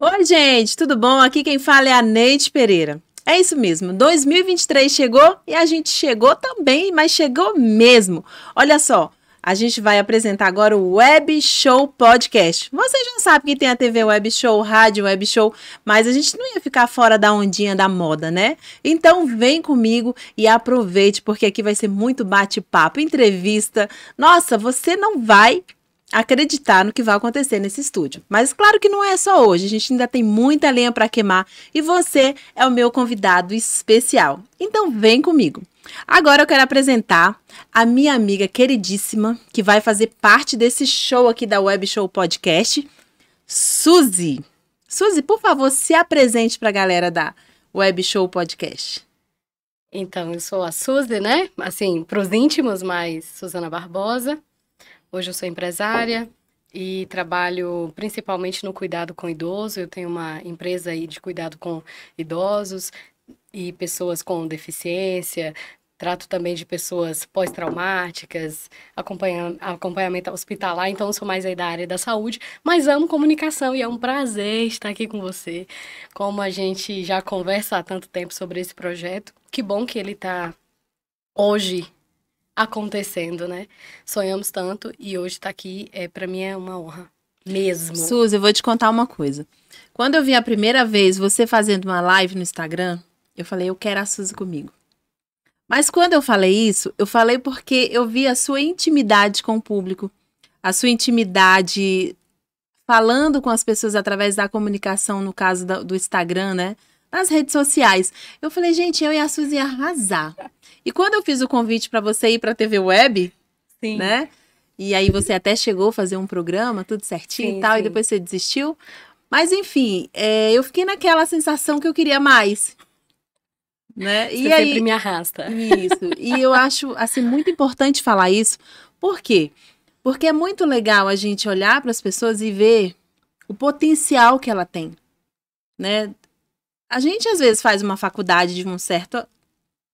Oi, gente, tudo bom? Aqui quem fala é a Neide Pereira. É isso mesmo, 2023 chegou e a gente chegou também, mas chegou mesmo. Olha só, a gente vai apresentar agora o Web Show Podcast. Vocês já sabem que tem a TV Web Show, rádio Web Show, mas a gente não ia ficar fora da ondinha da moda, né? Então vem comigo e aproveite, porque aqui vai ser muito bate-papo, entrevista. Nossa, você não vai acreditar no que vai acontecer nesse estúdio. Mas claro que não é só hoje, a gente ainda tem muita lenha para queimar e você é o meu convidado especial. Então vem comigo. Agora eu quero apresentar a minha amiga queridíssima, que vai fazer parte desse show aqui da Web Show Podcast, Suzy. Suzy, por favor, se apresente para a galera da Web Show Podcast. Então, eu sou a Suzy, né? Assim, para os íntimos, mas Suzana Barbosa. Hoje eu sou empresária e trabalho principalmente no cuidado com idoso. Eu tenho uma empresa aí de cuidado com idosos e pessoas com deficiência. Trato também de pessoas pós-traumáticas, acompanhamento hospitalar, então sou mais aí da área da saúde, mas amo comunicação e é um prazer estar aqui com você. Como a gente já conversa há tanto tempo sobre esse projeto, que bom que ele está hoje acontecendo, né? Sonhamos tanto e hoje estar tá aqui é para mim é uma honra mesmo. Suzy, eu vou te contar uma coisa. Quando eu vi a primeira vez você fazendo uma live no Instagram, eu falei, eu quero a Suzy comigo. Mas quando eu falei isso, eu falei porque eu vi a sua intimidade com o público, a sua intimidade falando com as pessoas através da comunicação, no caso do Instagram, né? nas redes sociais. Eu falei, gente, eu e a Suzy ia arrasar. E quando eu fiz o convite para você ir para a TV Web, Sim. né? E aí você até chegou a fazer um programa, tudo certinho sim, e tal, sim. e depois você desistiu. Mas enfim, é, eu fiquei naquela sensação que eu queria mais. Né? Você e sempre aí, me arrasta. Isso. E eu acho assim muito importante falar isso. Por quê? Porque é muito legal a gente olhar para as pessoas e ver o potencial que ela tem. Né? a gente às vezes faz uma faculdade de um certo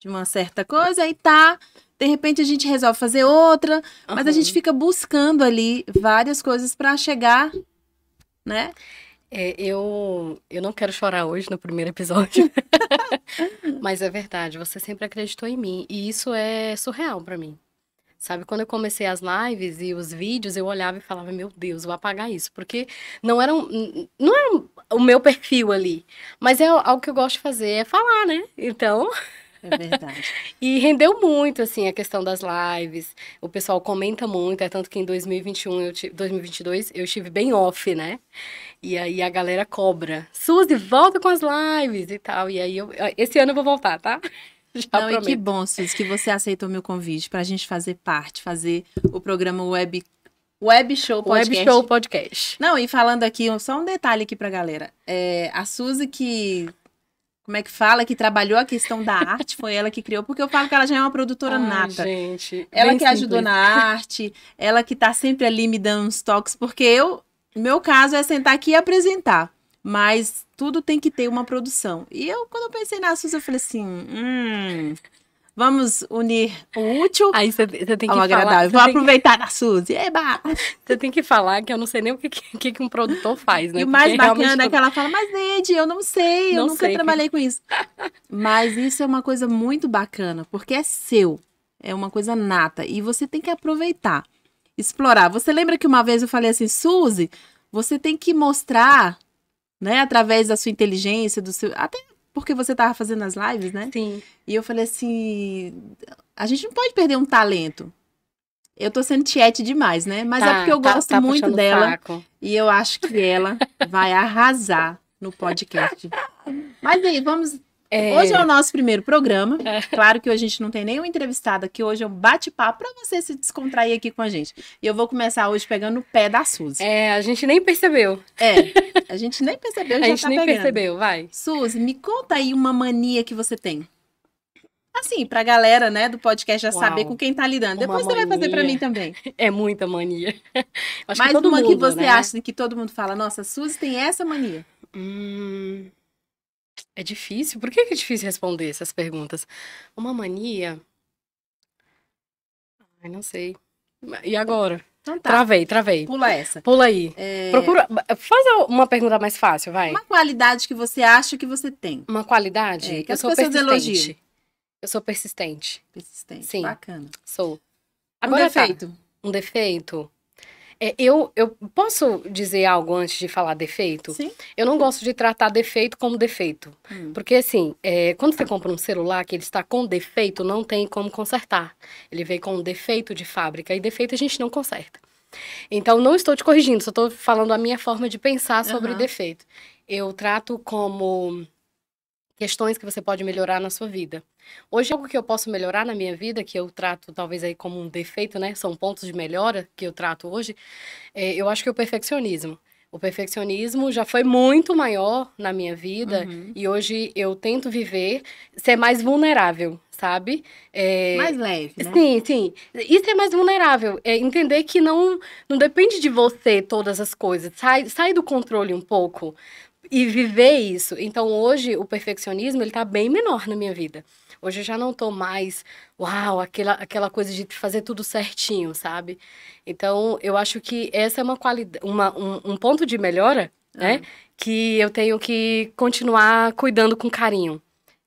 de uma certa coisa e tá de repente a gente resolve fazer outra, uhum. mas a gente fica buscando ali várias coisas para chegar, né? É, eu, eu não quero chorar hoje no primeiro episódio, mas é verdade, você sempre acreditou em mim e isso é surreal para mim. Sabe, quando eu comecei as lives e os vídeos, eu olhava e falava, meu Deus, vou apagar isso. Porque não era, um, não era é o meu perfil ali. Mas é algo que eu gosto de fazer, é falar, né? Então. É verdade. e rendeu muito, assim, a questão das lives. O pessoal comenta muito, é tanto que em 2021, eu 2022, eu estive bem off, né? E aí a galera cobra. Suzy, volta com as lives e tal. E aí, eu, esse ano eu vou voltar, tá? Já Não, prometo. e que bom, Suzy, que você aceitou meu convite para a gente fazer parte, fazer o programa Web Web Show Podcast. Web Show Podcast. Não, e falando aqui, só um detalhe aqui para a galera. É, a Suzy que. Como é que fala? Que trabalhou a questão da arte, foi ela que criou, porque eu falo que ela já é uma produtora Ai, nata. Gente, ela que simples. ajudou na arte, ela que tá sempre ali me dando uns toques, porque eu, meu caso é sentar aqui e apresentar. Mas tudo tem que ter uma produção. E eu, quando eu pensei na Suzy, eu falei assim, hum, vamos unir o útil Aí você tem que ao agradável. Falar, Vou aproveitar que... na Suzy, eba! Você tem que falar que eu não sei nem o que, que, que um produtor faz, né? E o mais Porque bacana é que ela fala, mas Neide, eu não sei, não eu nunca sei trabalhei com isso. mas isso é uma coisa muito bacana, porque é seu, é uma coisa nata, e você tem que aproveitar, explorar. Você lembra que uma vez eu falei assim, Suzy, você tem que mostrar né? Através da sua inteligência, do seu. Até porque você tava fazendo as lives, né? Sim. E eu falei assim: a gente não pode perder um talento. Eu tô sendo tiete demais, né? Mas é tá, é porque eu tá, gosto tá muito dela. Saco. E eu acho que ela vai arrasar no podcast. Mas aí, vamos é... Hoje é o nosso primeiro programa. É. Claro que hoje a gente não tem nenhuma entrevistada, aqui hoje é um bate-papo para você se descontrair aqui com a gente. E eu vou começar hoje pegando o pé da Suzy. É, a gente nem percebeu. É, a gente nem percebeu. a gente tá nem pegando. percebeu, vai. Suzy, me conta aí uma mania que você tem. Assim, pra galera, né, do podcast já Uau, saber com quem tá lidando. Depois mania. você vai fazer pra mim também. É muita mania. Acho Mais que uma mundo, que você né? acha que todo mundo fala, nossa, Suzy tem essa mania. Hum... É difícil? Por que é difícil responder essas perguntas? Uma mania? Ai, não sei. E agora? Então tá. Travei, travei. Pula essa. Pula aí. É... Procura. Faz uma pergunta mais fácil, vai. Uma qualidade que você acha que você tem. Uma qualidade? É, que é eu as sou persistente. Elogiam. Eu sou persistente. Persistente. Sim. Bacana. Sou. Agora tá. um defeito. Tá. Um defeito. É, eu, eu posso dizer algo antes de falar defeito? Sim. Eu não gosto de tratar defeito como defeito. Hum. Porque, assim, é, quando você compra um celular que ele está com defeito, não tem como consertar. Ele veio com um defeito de fábrica e defeito a gente não conserta. Então, não estou te corrigindo, só estou falando a minha forma de pensar sobre uhum. defeito. Eu trato como questões que você pode melhorar na sua vida. Hoje, algo que eu posso melhorar na minha vida, que eu trato talvez aí como um defeito, né? São pontos de melhora que eu trato hoje. É, eu acho que é o perfeccionismo. O perfeccionismo já foi muito maior na minha vida uhum. e hoje eu tento viver, ser mais vulnerável, sabe? É... Mais leve, né? Sim, sim. E ser mais vulnerável. É entender que não, não depende de você todas as coisas. Sai, sai do controle um pouco e viver isso. Então hoje o perfeccionismo ele está bem menor na minha vida. Hoje eu já não estou mais, uau, aquela, aquela coisa de fazer tudo certinho, sabe? Então eu acho que essa é uma qualidade, uma, um, um ponto de melhora, uhum. né? Que eu tenho que continuar cuidando com carinho.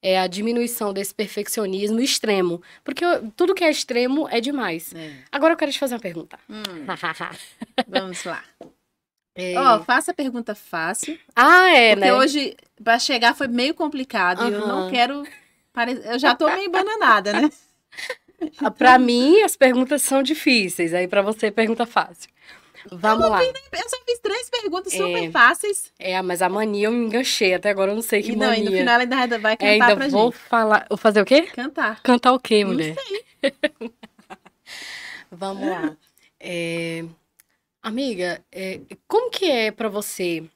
É a diminuição desse perfeccionismo extremo. Porque eu, tudo que é extremo é demais. É. Agora eu quero te fazer uma pergunta. Hum. Vamos lá. É... Ó, faça pergunta fácil. Ah, é, porque né? Porque hoje, para chegar, foi meio complicado. Uhum. E eu não quero. Pare... Eu já tô meio bananada, né? Então... Ah, para mim, as perguntas são difíceis. Aí, para você, pergunta fácil. Vamos eu lá. Nem... Eu só fiz três perguntas é... super fáceis. É, mas a mania eu me enganchei. Até agora eu não sei que e não, mania. E no final ainda vai cantar é, ainda pra vou gente. falar... Vou fazer o quê? Cantar. Cantar o quê, mulher? Não sei. Vamos lá. É... Amiga, é, como que é para você?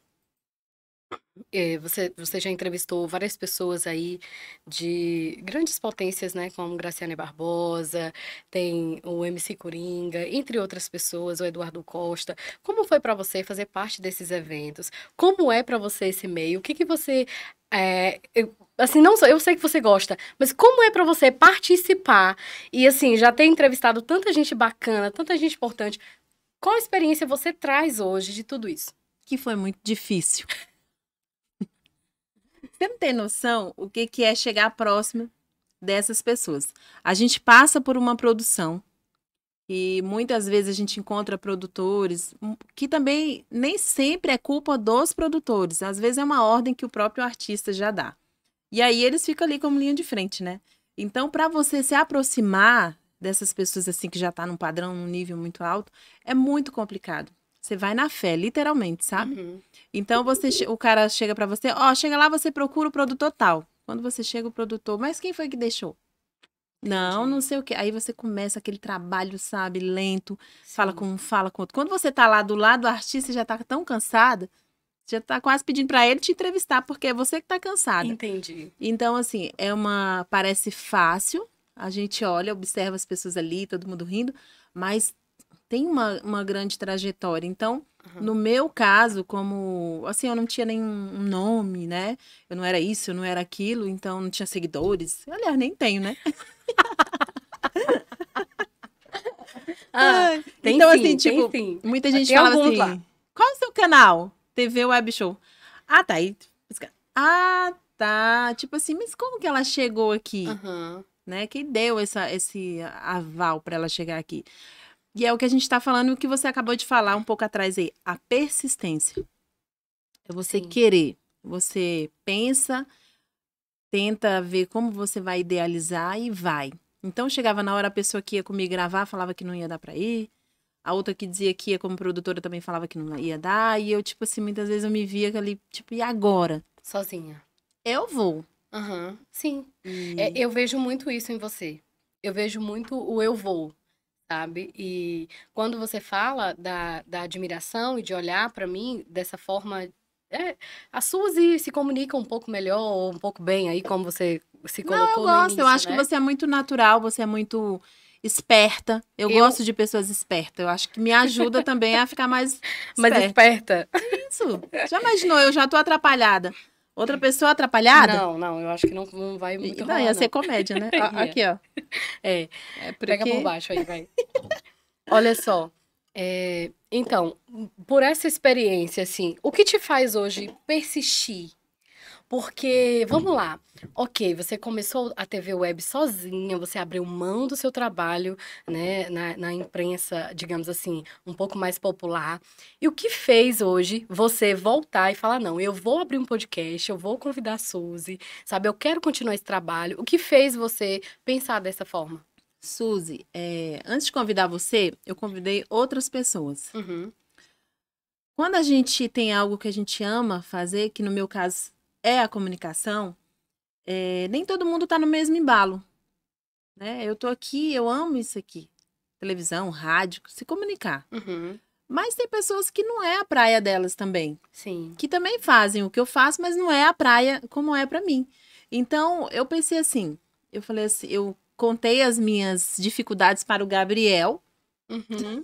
É, você? Você já entrevistou várias pessoas aí de grandes potências, né? Como Graciane Barbosa, tem o MC Coringa, entre outras pessoas, o Eduardo Costa. Como foi para você fazer parte desses eventos? Como é para você esse meio? O que, que você é, eu, assim, não só, eu sei que você gosta, mas como é para você participar e assim, já ter entrevistado tanta gente bacana, tanta gente importante, qual experiência você traz hoje de tudo isso? Que foi muito difícil. você não tem noção o que, que é chegar próximo dessas pessoas. A gente passa por uma produção e muitas vezes a gente encontra produtores hum, que também nem sempre é culpa dos produtores, às vezes é uma ordem que o próprio artista já dá. E aí eles ficam ali como linha de frente, né? Então, para você se aproximar dessas pessoas assim que já tá num padrão, num nível muito alto, é muito complicado. Você vai na fé, literalmente, sabe? Uhum. Então você, o cara chega para você, ó, oh, chega lá, você procura o produtor tal. Quando você chega o produtor, mas quem foi que deixou? Não, não sei o que. Aí você começa aquele trabalho, sabe, lento, Sim. fala com um, fala com outro. Quando você tá lá do lado do artista, já tá tão cansada, já tá quase pedindo para ele te entrevistar, porque é você que tá cansada. Entendi. Então, assim, é uma. Parece fácil, a gente olha, observa as pessoas ali, todo mundo rindo, mas tem uma, uma grande trajetória. Então, uhum. no meu caso, como assim, eu não tinha nenhum nome, né? Eu não era isso, eu não era aquilo, então não tinha seguidores. Aliás, nem tenho, né? ah, tem então, assim, sim, assim, tipo, muita gente tem falava assim: lá. qual é o seu canal? TV Web Show. Ah, tá. aí Ah, tá. Tipo assim, mas como que ela chegou aqui? Uhum né? Que deu essa, esse aval para ela chegar aqui. E é o que a gente está falando, o que você acabou de falar um pouco atrás aí, a persistência. É você Sim. querer. Você pensa, tenta ver como você vai idealizar e vai. Então chegava na hora a pessoa que ia comigo gravar falava que não ia dar para ir. A outra que dizia que ia como produtora também falava que não ia dar. E eu, tipo assim, muitas vezes eu me via ali, tipo, e agora? Sozinha. Eu vou sim. E... É, eu vejo muito isso em você. Eu vejo muito o eu vou, sabe? E quando você fala da, da admiração e de olhar para mim dessa forma. É, a Suzy se comunica um pouco melhor, ou um pouco bem aí, como você se colocou. Não, eu gosto, início, eu acho né? que você é muito natural, você é muito esperta. Eu, eu, gosto de pessoas espertas. Eu acho que me ajuda também a ficar mais esperta. Mais esperta. Isso. Já imaginou? Eu já tô atrapalhada. Outra pessoa atrapalhada? Não, não, eu acho que não, não vai muito Não, rolar, ia não. ser comédia, né? Aqui, ó. É. é porque... Pega por baixo aí, vai. Olha só. É, então, por essa experiência, assim, o que te faz hoje persistir porque, vamos lá, ok, você começou a TV Web sozinha, você abriu mão do seu trabalho, né, na, na imprensa, digamos assim, um pouco mais popular. E o que fez hoje você voltar e falar, não, eu vou abrir um podcast, eu vou convidar a Suzy, sabe, eu quero continuar esse trabalho. O que fez você pensar dessa forma? Suzy, é, antes de convidar você, eu convidei outras pessoas. Uhum. Quando a gente tem algo que a gente ama fazer, que no meu caso é a comunicação, é, nem todo mundo está no mesmo embalo. Né? Eu tô aqui, eu amo isso aqui. Televisão, rádio, se comunicar. Uhum. Mas tem pessoas que não é a praia delas também. Sim. Que também fazem o que eu faço, mas não é a praia como é para mim. Então, eu pensei assim, eu falei assim, eu contei as minhas dificuldades para o Gabriel. Uhum.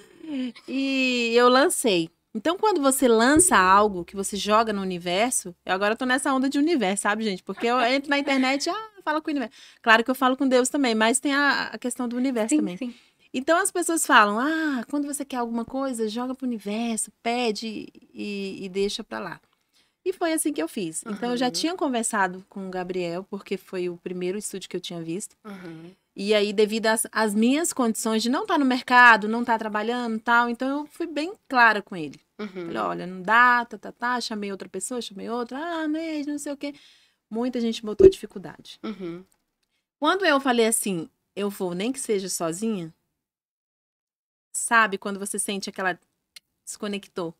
e eu lancei então, quando você lança algo que você joga no universo, eu agora tô nessa onda de universo, sabe, gente? Porque eu entro na internet, ah, fala com o universo. Claro que eu falo com Deus também, mas tem a, a questão do universo sim, também. Sim. Então as pessoas falam: ah, quando você quer alguma coisa, joga pro universo, pede e, e deixa para lá. E foi assim que eu fiz. Uhum. Então eu já uhum. tinha conversado com o Gabriel, porque foi o primeiro estúdio que eu tinha visto. Uhum. E aí, devido às, às minhas condições de não estar tá no mercado, não estar tá trabalhando tal, então eu fui bem clara com ele. Uhum. Falei, olha, não dá, tá, tá, tá, chamei outra pessoa, chamei outra, ah, Neide, não sei o quê. Muita gente botou dificuldade. Uhum. Quando eu falei assim, eu vou, nem que seja sozinha, sabe quando você sente aquela desconectou?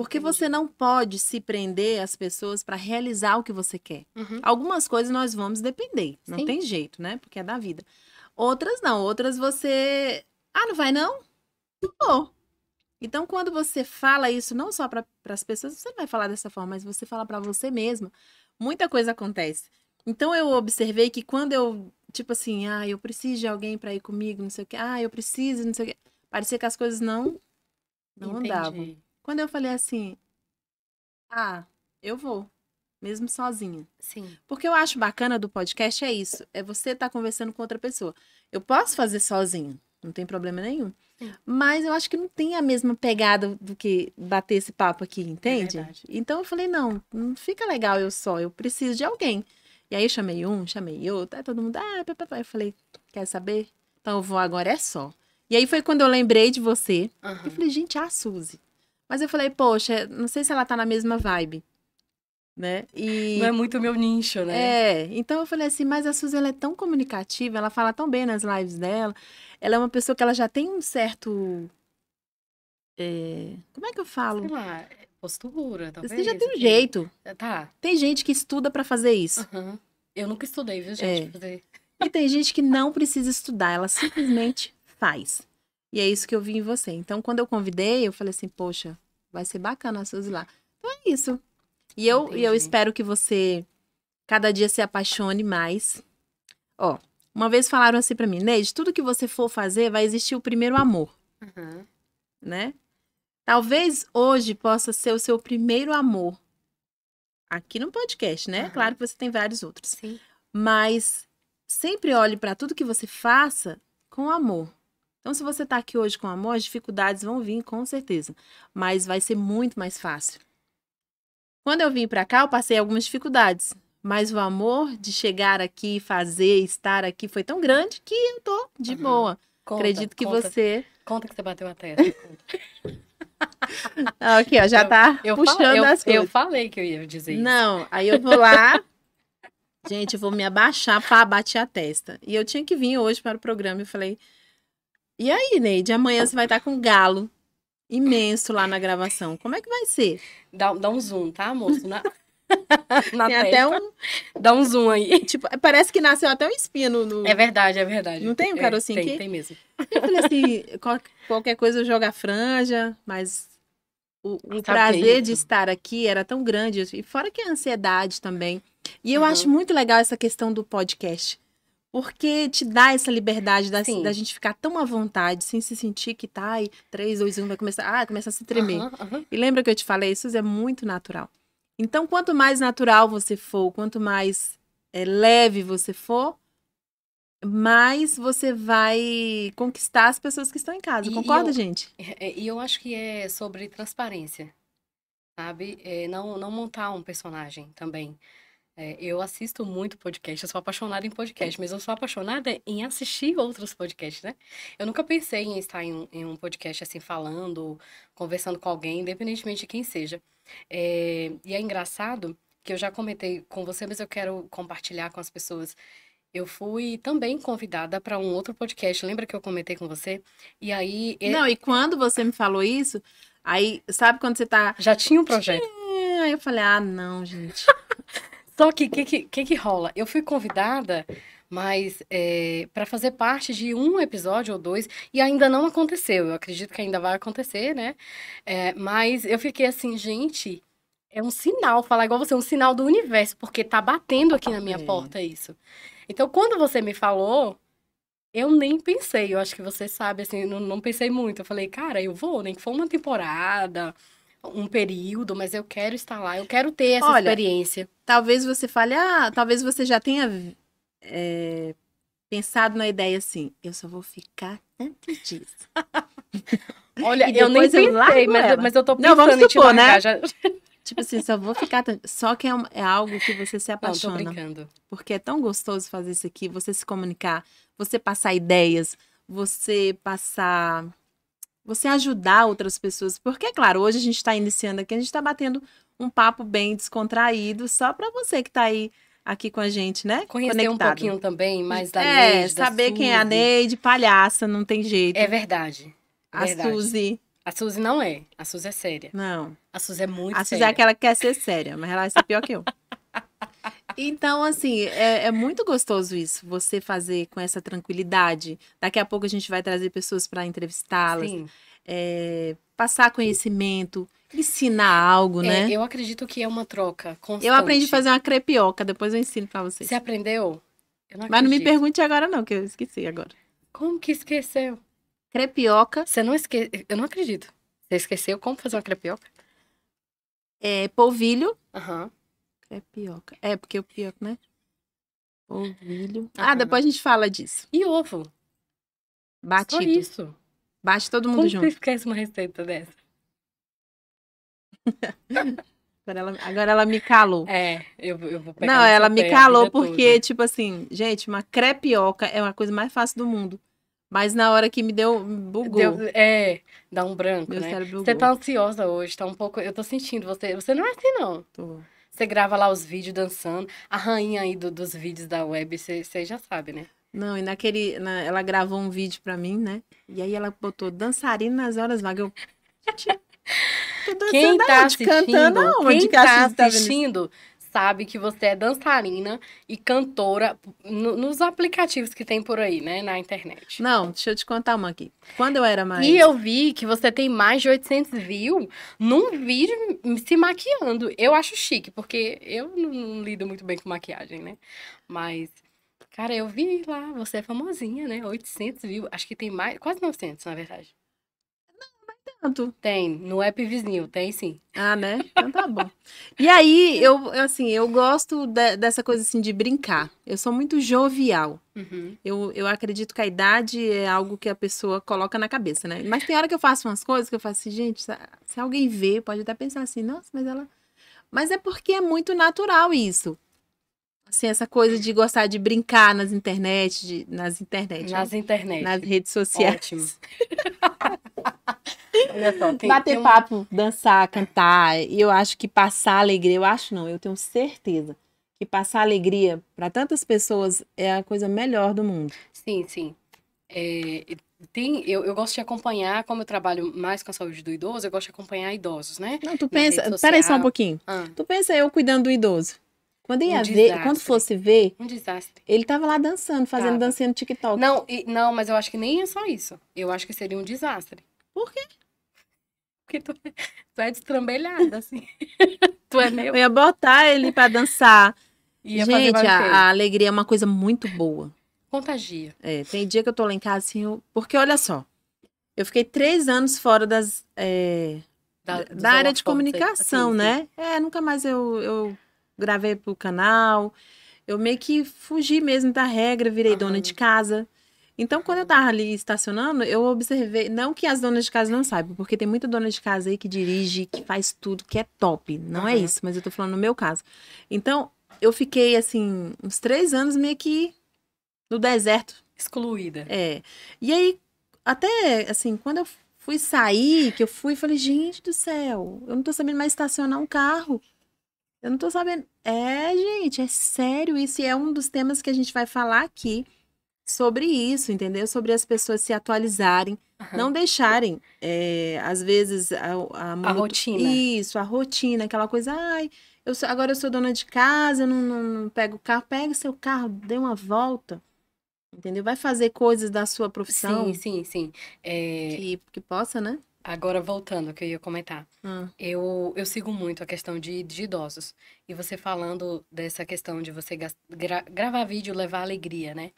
Porque você não pode se prender às pessoas para realizar o que você quer. Uhum. Algumas coisas nós vamos depender, não Sim. tem jeito, né? Porque é da vida. Outras não, outras você. Ah, não vai não? Não vou. Então, quando você fala isso, não só para as pessoas, você não vai falar dessa forma, mas você fala para você mesma, muita coisa acontece. Então, eu observei que quando eu, tipo assim, ah, eu preciso de alguém para ir comigo, não sei o quê, ah, eu preciso, não sei o quê, parecia que as coisas não, não Entendi. andavam. Quando eu falei assim, ah, eu vou, mesmo sozinha. Sim. Porque eu acho bacana do podcast é isso, é você estar tá conversando com outra pessoa. Eu posso fazer sozinho, não tem problema nenhum. Mas eu acho que não tem a mesma pegada do que bater esse papo aqui, entende? É então eu falei, não, não fica legal eu só, eu preciso de alguém. E aí eu chamei um, chamei outro, aí todo mundo, ah, pá, pá, pá. eu falei, quer saber? Então eu vou agora é só. E aí foi quando eu lembrei de você. Uhum. Eu falei, gente, a Suzy. Mas eu falei, poxa, não sei se ela tá na mesma vibe. Né? E... Não é muito meu nicho, né? É, então eu falei assim, mas a Suzy, ela é tão comunicativa, ela fala tão bem nas lives dela, ela é uma pessoa que ela já tem um certo... É... Como é que eu falo? Sei lá, é postura, talvez. Você já tem um jeito. É, tá. Tem gente que estuda para fazer isso. Uhum. Eu nunca estudei, viu, é. gente? É. E tem gente que não precisa estudar, ela simplesmente faz. E é isso que eu vi em você. Então, quando eu convidei, eu falei assim, poxa, vai ser bacana a Suzy lá. Então é isso. E eu, e eu espero que você cada dia se apaixone mais. Ó, uma vez falaram assim para mim, Neide, tudo que você for fazer vai existir o primeiro amor. Uhum. Né? Talvez hoje possa ser o seu primeiro amor. Aqui no podcast, né? Uhum. Claro que você tem vários outros. Sim. Mas sempre olhe para tudo que você faça com amor. Então, se você está aqui hoje com amor, as dificuldades vão vir, com certeza. Mas vai ser muito mais fácil. Quando eu vim para cá, eu passei algumas dificuldades. Mas o amor de chegar aqui, fazer, estar aqui foi tão grande que eu tô de uhum. boa. Conta, Acredito que conta. você. Conta que você bateu a testa. aqui, ah, ó, já está. tá eu puxando eu, as coisas. Eu falei que eu ia dizer isso. Não, aí eu vou lá. Gente, eu vou me abaixar para bater a testa. E eu tinha que vir hoje para o programa e falei, e aí, Neide, amanhã você vai estar com um galo imenso lá na gravação. Como é que vai ser? Dá, dá um zoom, tá, moço? Na... na Tem testa. até um. Dá um zoom aí. Tipo, parece que nasceu até um espinho no. É verdade, é verdade. Não tem um é, carocinho é, tem, Tem mesmo. Eu falei assim: qual, qualquer coisa eu jogo a franja, mas o, o tá prazer de estar aqui era tão grande. E fora que a é ansiedade também. E eu uhum. acho muito legal essa questão do podcast. Porque te dá essa liberdade da, da, gente ficar tão à vontade, sem se sentir que tá, aí, 3, 2, 1, vai começar, ah, começa a se tremer. Uhum, uhum. E lembra que eu te falei, isso é muito natural. Então, quanto mais natural você for, quanto mais é, leve você for, mais você vai conquistar as pessoas que estão em casa. E, Concorda, e eu, gente? É, é, e eu acho que é sobre transparência, sabe? É não, não montar um personagem também. É, eu assisto muito podcast, eu sou apaixonada em podcast, mas eu sou apaixonada em assistir outros podcasts, né? Eu nunca pensei em estar em um, em um podcast assim, falando, conversando com alguém, independentemente de quem seja. É, e é engraçado que eu já comentei com você, mas eu quero compartilhar com as pessoas. Eu fui também convidada para um outro podcast, lembra que eu comentei com você? E aí. Não, e quando você me falou isso, aí, sabe quando você tá. Já tinha um projeto. Tinha... Eu falei, ah, não, gente. Só que o que, que, que, rola? Eu fui convidada, mas é, para fazer parte de um episódio ou dois, e ainda não aconteceu. Eu acredito que ainda vai acontecer, né? É, mas eu fiquei assim, gente, é um sinal, falar igual você, é um sinal do universo, porque tá batendo aqui na minha é. porta isso. Então, quando você me falou, eu nem pensei, eu acho que você sabe, assim, não, não pensei muito. Eu falei, cara, eu vou, nem né? que for uma temporada, um período, mas eu quero estar lá, eu quero ter essa Olha, experiência. Talvez você fale, ah, talvez você já tenha é, pensado na ideia assim, eu só vou ficar antes disso. Olha, eu nem pensei, eu mas, mas, eu tô pensando Não, vamos supor, né? Já... Tipo assim, só vou ficar. Só que é, um, é algo que você se apaixona. Não, tô brincando. Porque é tão gostoso fazer isso aqui, você se comunicar, você passar ideias, você passar você ajudar outras pessoas. Porque, é claro, hoje a gente está iniciando aqui, a gente está batendo um papo bem descontraído, só para você que está aí aqui com a gente, né? Conhecer Conectado. um pouquinho também mais da é, Neide. É, saber Suzy. quem é a Neide, palhaça, não tem jeito. É verdade. É a verdade. Suzy. A Suzy não é. A Suzy é séria. Não. A Suzy é muito séria. A Suzy é séria. é aquela que quer ser séria, mas ela é pior que eu. Então, assim, é, é, muito gostoso isso, você fazer com essa tranquilidade. Daqui a pouco a gente vai trazer pessoas para entrevistá-las, é, passar conhecimento, ensinar algo, é, né? Eu acredito que é uma troca constante. Eu aprendi a fazer uma crepioca, depois eu ensino para vocês. Você aprendeu? Não Mas não me pergunte agora não, que eu esqueci agora. Como que esqueceu? Crepioca. Você não esqueceu? Eu não acredito. Você esqueceu como fazer uma crepioca? É polvilho. Aham. Uhum é pioca. É, porque o pioca, né? Ovilho. Ah, ah depois a gente fala disso. E ovo. Batido. Só isso. Bate todo mundo Como junto. Como esquece uma receita dessa? agora, ela, agora ela me calou. É, eu, eu vou pegar. Não, ela me calou porque, toda. tipo assim, gente, uma crepioca é uma coisa mais fácil do mundo. Mas na hora que me deu, bugou. Deu, é, dá um branco, Meu né? Você tá ansiosa hoje, tá um pouco... Eu tô sentindo você. Você não é assim, não. Tô. Você grava lá os vídeos dançando. A rainha aí do, dos vídeos da web, você já sabe, né? Não, e naquele. Na, ela gravou um vídeo pra mim, né? E aí ela botou dançarina nas horas vagas. Eu. tô dançando quem tá aonde? Cantando aonde? Quem tá, tá assistindo, sabe que você é dançarina e cantora nos aplicativos que tem por aí, né, na internet. Não, deixa eu te contar uma aqui. Quando eu era mais... E eu vi que você tem mais de 800 views num vídeo se maquiando. Eu acho chique, porque eu não lido muito bem com maquiagem, né? Mas... Cara, eu vi lá, você é famosinha, né? 800 views, acho que tem mais, quase 900, na verdade. Tem, no app vizinho, tem sim. Ah, né? Então tá bom. e aí, eu, assim, eu gosto de, dessa coisa, assim, de brincar. Eu sou muito jovial. Uhum. Eu, eu acredito que a idade é algo que a pessoa coloca na cabeça, né? Mas tem hora que eu faço umas coisas que eu faço assim, gente, se alguém vê, pode até pensar assim, nossa, mas ela... Mas é porque é muito natural isso assim, essa coisa de gostar de brincar nas internet, de, nas internet. Nas né? internet. Nas redes sociais. Ótimo. Olha só, Bater tem papo, um... dançar, cantar. E eu acho que passar alegria, eu acho não, eu tenho certeza que passar alegria para tantas pessoas é a coisa melhor do mundo. Sim, sim. É, tem, eu, eu gosto de acompanhar, como eu trabalho mais com a saúde do idoso, eu gosto de acompanhar idosos, né? Não, tu pensa, peraí só um pouquinho. Ah. Tu pensa eu cuidando do idoso. Quando ia um ver, quando fosse ver, um desastre. Ele tava lá dançando, fazendo tava. dancinha no TikTok. Não, e, não, mas eu acho que nem é só isso. Eu acho que seria um desastre. Por quê? porque tu, tu é destrambelhada, assim. tu é meio... Eu ia botar ele para dançar. Ia Gente, a, a, alegria é uma coisa muito boa. Contagia. É, tem dia que eu tô lá em casa assim, eu... porque olha só, eu fiquei três anos fora das... É... Da, da área de é comunicação, né? É, nunca mais eu, eu gravei pro canal. Eu meio que fugi mesmo da regra, virei uhum. dona de casa. Então, quando eu tava ali estacionando, eu observei, não que as donas de casa não saibam, porque tem muita dona de casa aí que dirige, que faz tudo, que é top. Não uhum. é isso, mas eu tô falando no meu caso. Então, eu fiquei assim, uns três anos meio que no deserto. Excluída. É. E aí, até assim, quando eu fui sair, que eu fui, falei, gente do céu, eu não tô sabendo mais estacionar um carro. Eu não tô sabendo. É, gente, é sério isso. E é um dos temas que a gente vai falar aqui sobre isso, entendeu? Sobre as pessoas se atualizarem, uhum. não deixarem, é, às vezes, a, a, a rotina. Isso, a rotina, aquela coisa, ai, eu sou, agora eu sou dona de casa, eu não, não, não pego o carro, pega seu carro, dê uma volta. Entendeu? Vai fazer coisas da sua profissão. Sim, sim, sim. É... Que, que possa, né? Agora, voltando, que eu ia comentar. Hum. Eu, eu sigo muito a questão de, de idosos. E você falando dessa questão de você gra gravar vídeo levar alegria, né?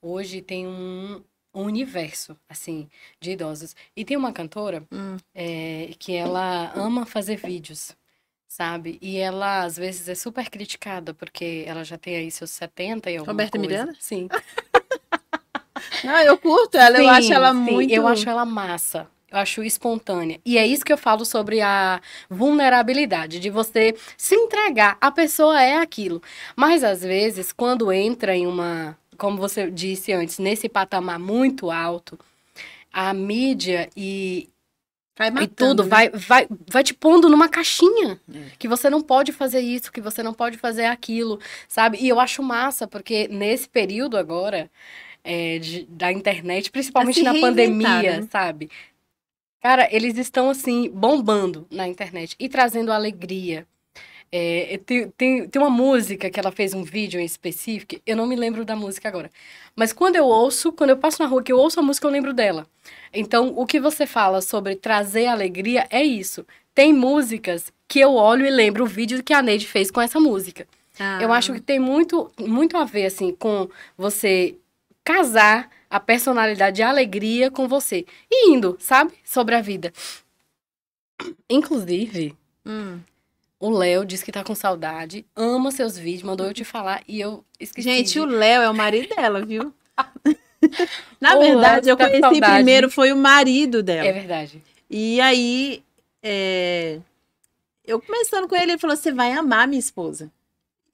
Hoje tem um, um universo, assim, de idosos. E tem uma cantora hum. é, que ela ama fazer vídeos, sabe? E ela, às vezes, é super criticada, porque ela já tem aí seus 70 e alguma Roberta coisa. Miranda? Sim. Não, eu curto ela, sim, eu acho ela sim, muito... eu acho ela massa. Eu acho espontânea. E é isso que eu falo sobre a vulnerabilidade, de você se entregar. A pessoa é aquilo. Mas, às vezes, quando entra em uma como você disse antes, nesse patamar muito alto, a mídia e, matando, e tudo né? vai, vai, vai te pondo numa caixinha. É. Que você não pode fazer isso, que você não pode fazer aquilo, sabe? E eu acho massa, porque nesse período agora é, de, da internet, principalmente na pandemia, né? sabe? Cara, eles estão assim, bombando na internet e trazendo alegria é, tem, tem, tem uma música que ela fez um vídeo em específico, eu não me lembro da música agora. Mas quando eu ouço, quando eu passo na rua que eu ouço a música, eu lembro dela. Então, o que você fala sobre trazer alegria é isso. Tem músicas que eu olho e lembro o vídeo que a Neide fez com essa música. Ah. Eu acho que tem muito, muito a ver, assim, com você casar a personalidade de alegria com você. E indo, sabe? Sobre a vida. Inclusive, hum. O Léo disse que tá com saudade, ama seus vídeos, mandou eu te falar e eu esqueci. Gente, de... o Léo é o marido dela, viu? Na verdade, eu tá conheci saudade. primeiro, foi o marido dela. É verdade. E aí, é... eu começando com ele, ele falou: Você vai amar minha esposa.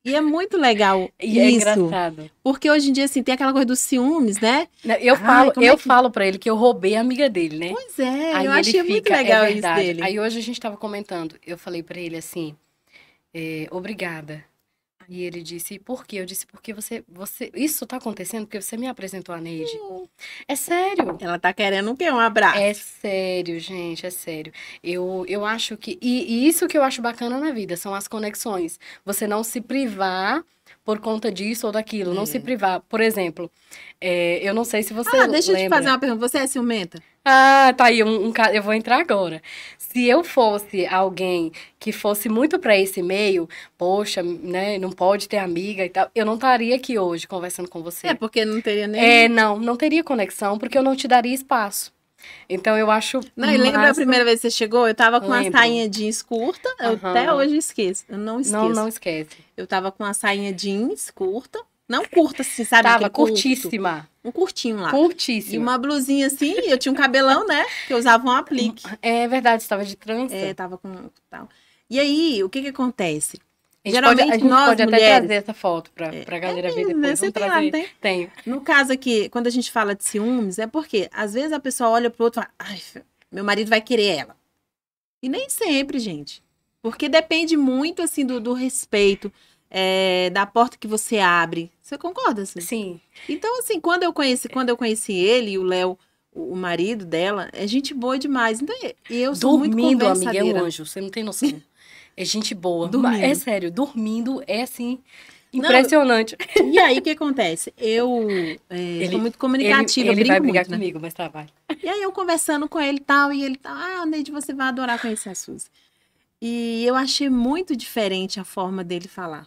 E é muito legal e é isso. É engraçado. Porque hoje em dia, assim, tem aquela coisa dos ciúmes, né? né eu falo, Ai, é eu é que... falo pra ele que eu roubei a amiga dele, né? Pois é, Aí eu achei fica, muito é legal é isso dele. Aí hoje a gente tava comentando, eu falei pra ele assim, é, obrigada e ele disse, por quê? Eu disse, porque você, você. Isso tá acontecendo porque você me apresentou a Neide. Hum. É sério. Ela tá querendo o quê? Um abraço. É sério, gente, é sério. Eu, eu acho que. E, e isso que eu acho bacana na vida, são as conexões. Você não se privar por conta disso ou daquilo, não se hum. privar. Por exemplo, é, eu não sei se você. Ah, deixa lembra. eu te fazer uma pergunta. Você é ciumenta? Ah, tá aí um, um eu vou entrar agora. Se eu fosse alguém que fosse muito para esse meio, poxa, né, não pode ter amiga e tal, eu não estaria aqui hoje conversando com você. É porque não teria nem É, não, não teria conexão porque eu não te daria espaço. Então eu acho. Não, e lembra a primeira vez que você chegou? Eu tava com uma sainha jeans curta. Uhum. Eu até hoje esqueço. Eu não esqueço. Não, não esquece. Eu tava com uma sainha jeans curta. Não curta, assim, sabe? Tava curtíssima. Curto, um curtinho lá. curtíssimo E uma blusinha assim, eu tinha um cabelão, né? Que eu usava um aplique. É verdade, estava de trança. É, tava com tal. E aí, o que que acontece? gente Geralmente pode, a gente nós pode mulheres... até trazer essa foto pra, é, pra galera é, ver depois. Né? Você tem lá, tem? Tenho. No caso aqui, quando a gente fala de ciúmes, é porque às vezes a pessoa olha pro outro e fala, ai, meu marido vai querer ela. E nem sempre, gente. Porque depende muito, assim, do, do respeito, é, da porta que você abre. Você concorda, assim? Sim. Então, assim, quando eu conheci, quando eu conheci ele e o Léo, o marido dela, é gente boa demais. Então, eu sou Dormindo, muito conversadeira. amiga, é um anjo. Você não tem noção. É gente boa. Dormindo. É sério, dormindo é assim. Impressionante. Não, e aí, o que acontece? Eu é, ele, sou muito comunicativa. Ele, ele vai brigar muito, né? comigo, né? mas trabalho. Tá, e aí, eu conversando com ele e tal, e ele tal, tá, ah, Neide, você vai adorar conhecer a Suzy. E eu achei muito diferente a forma dele falar.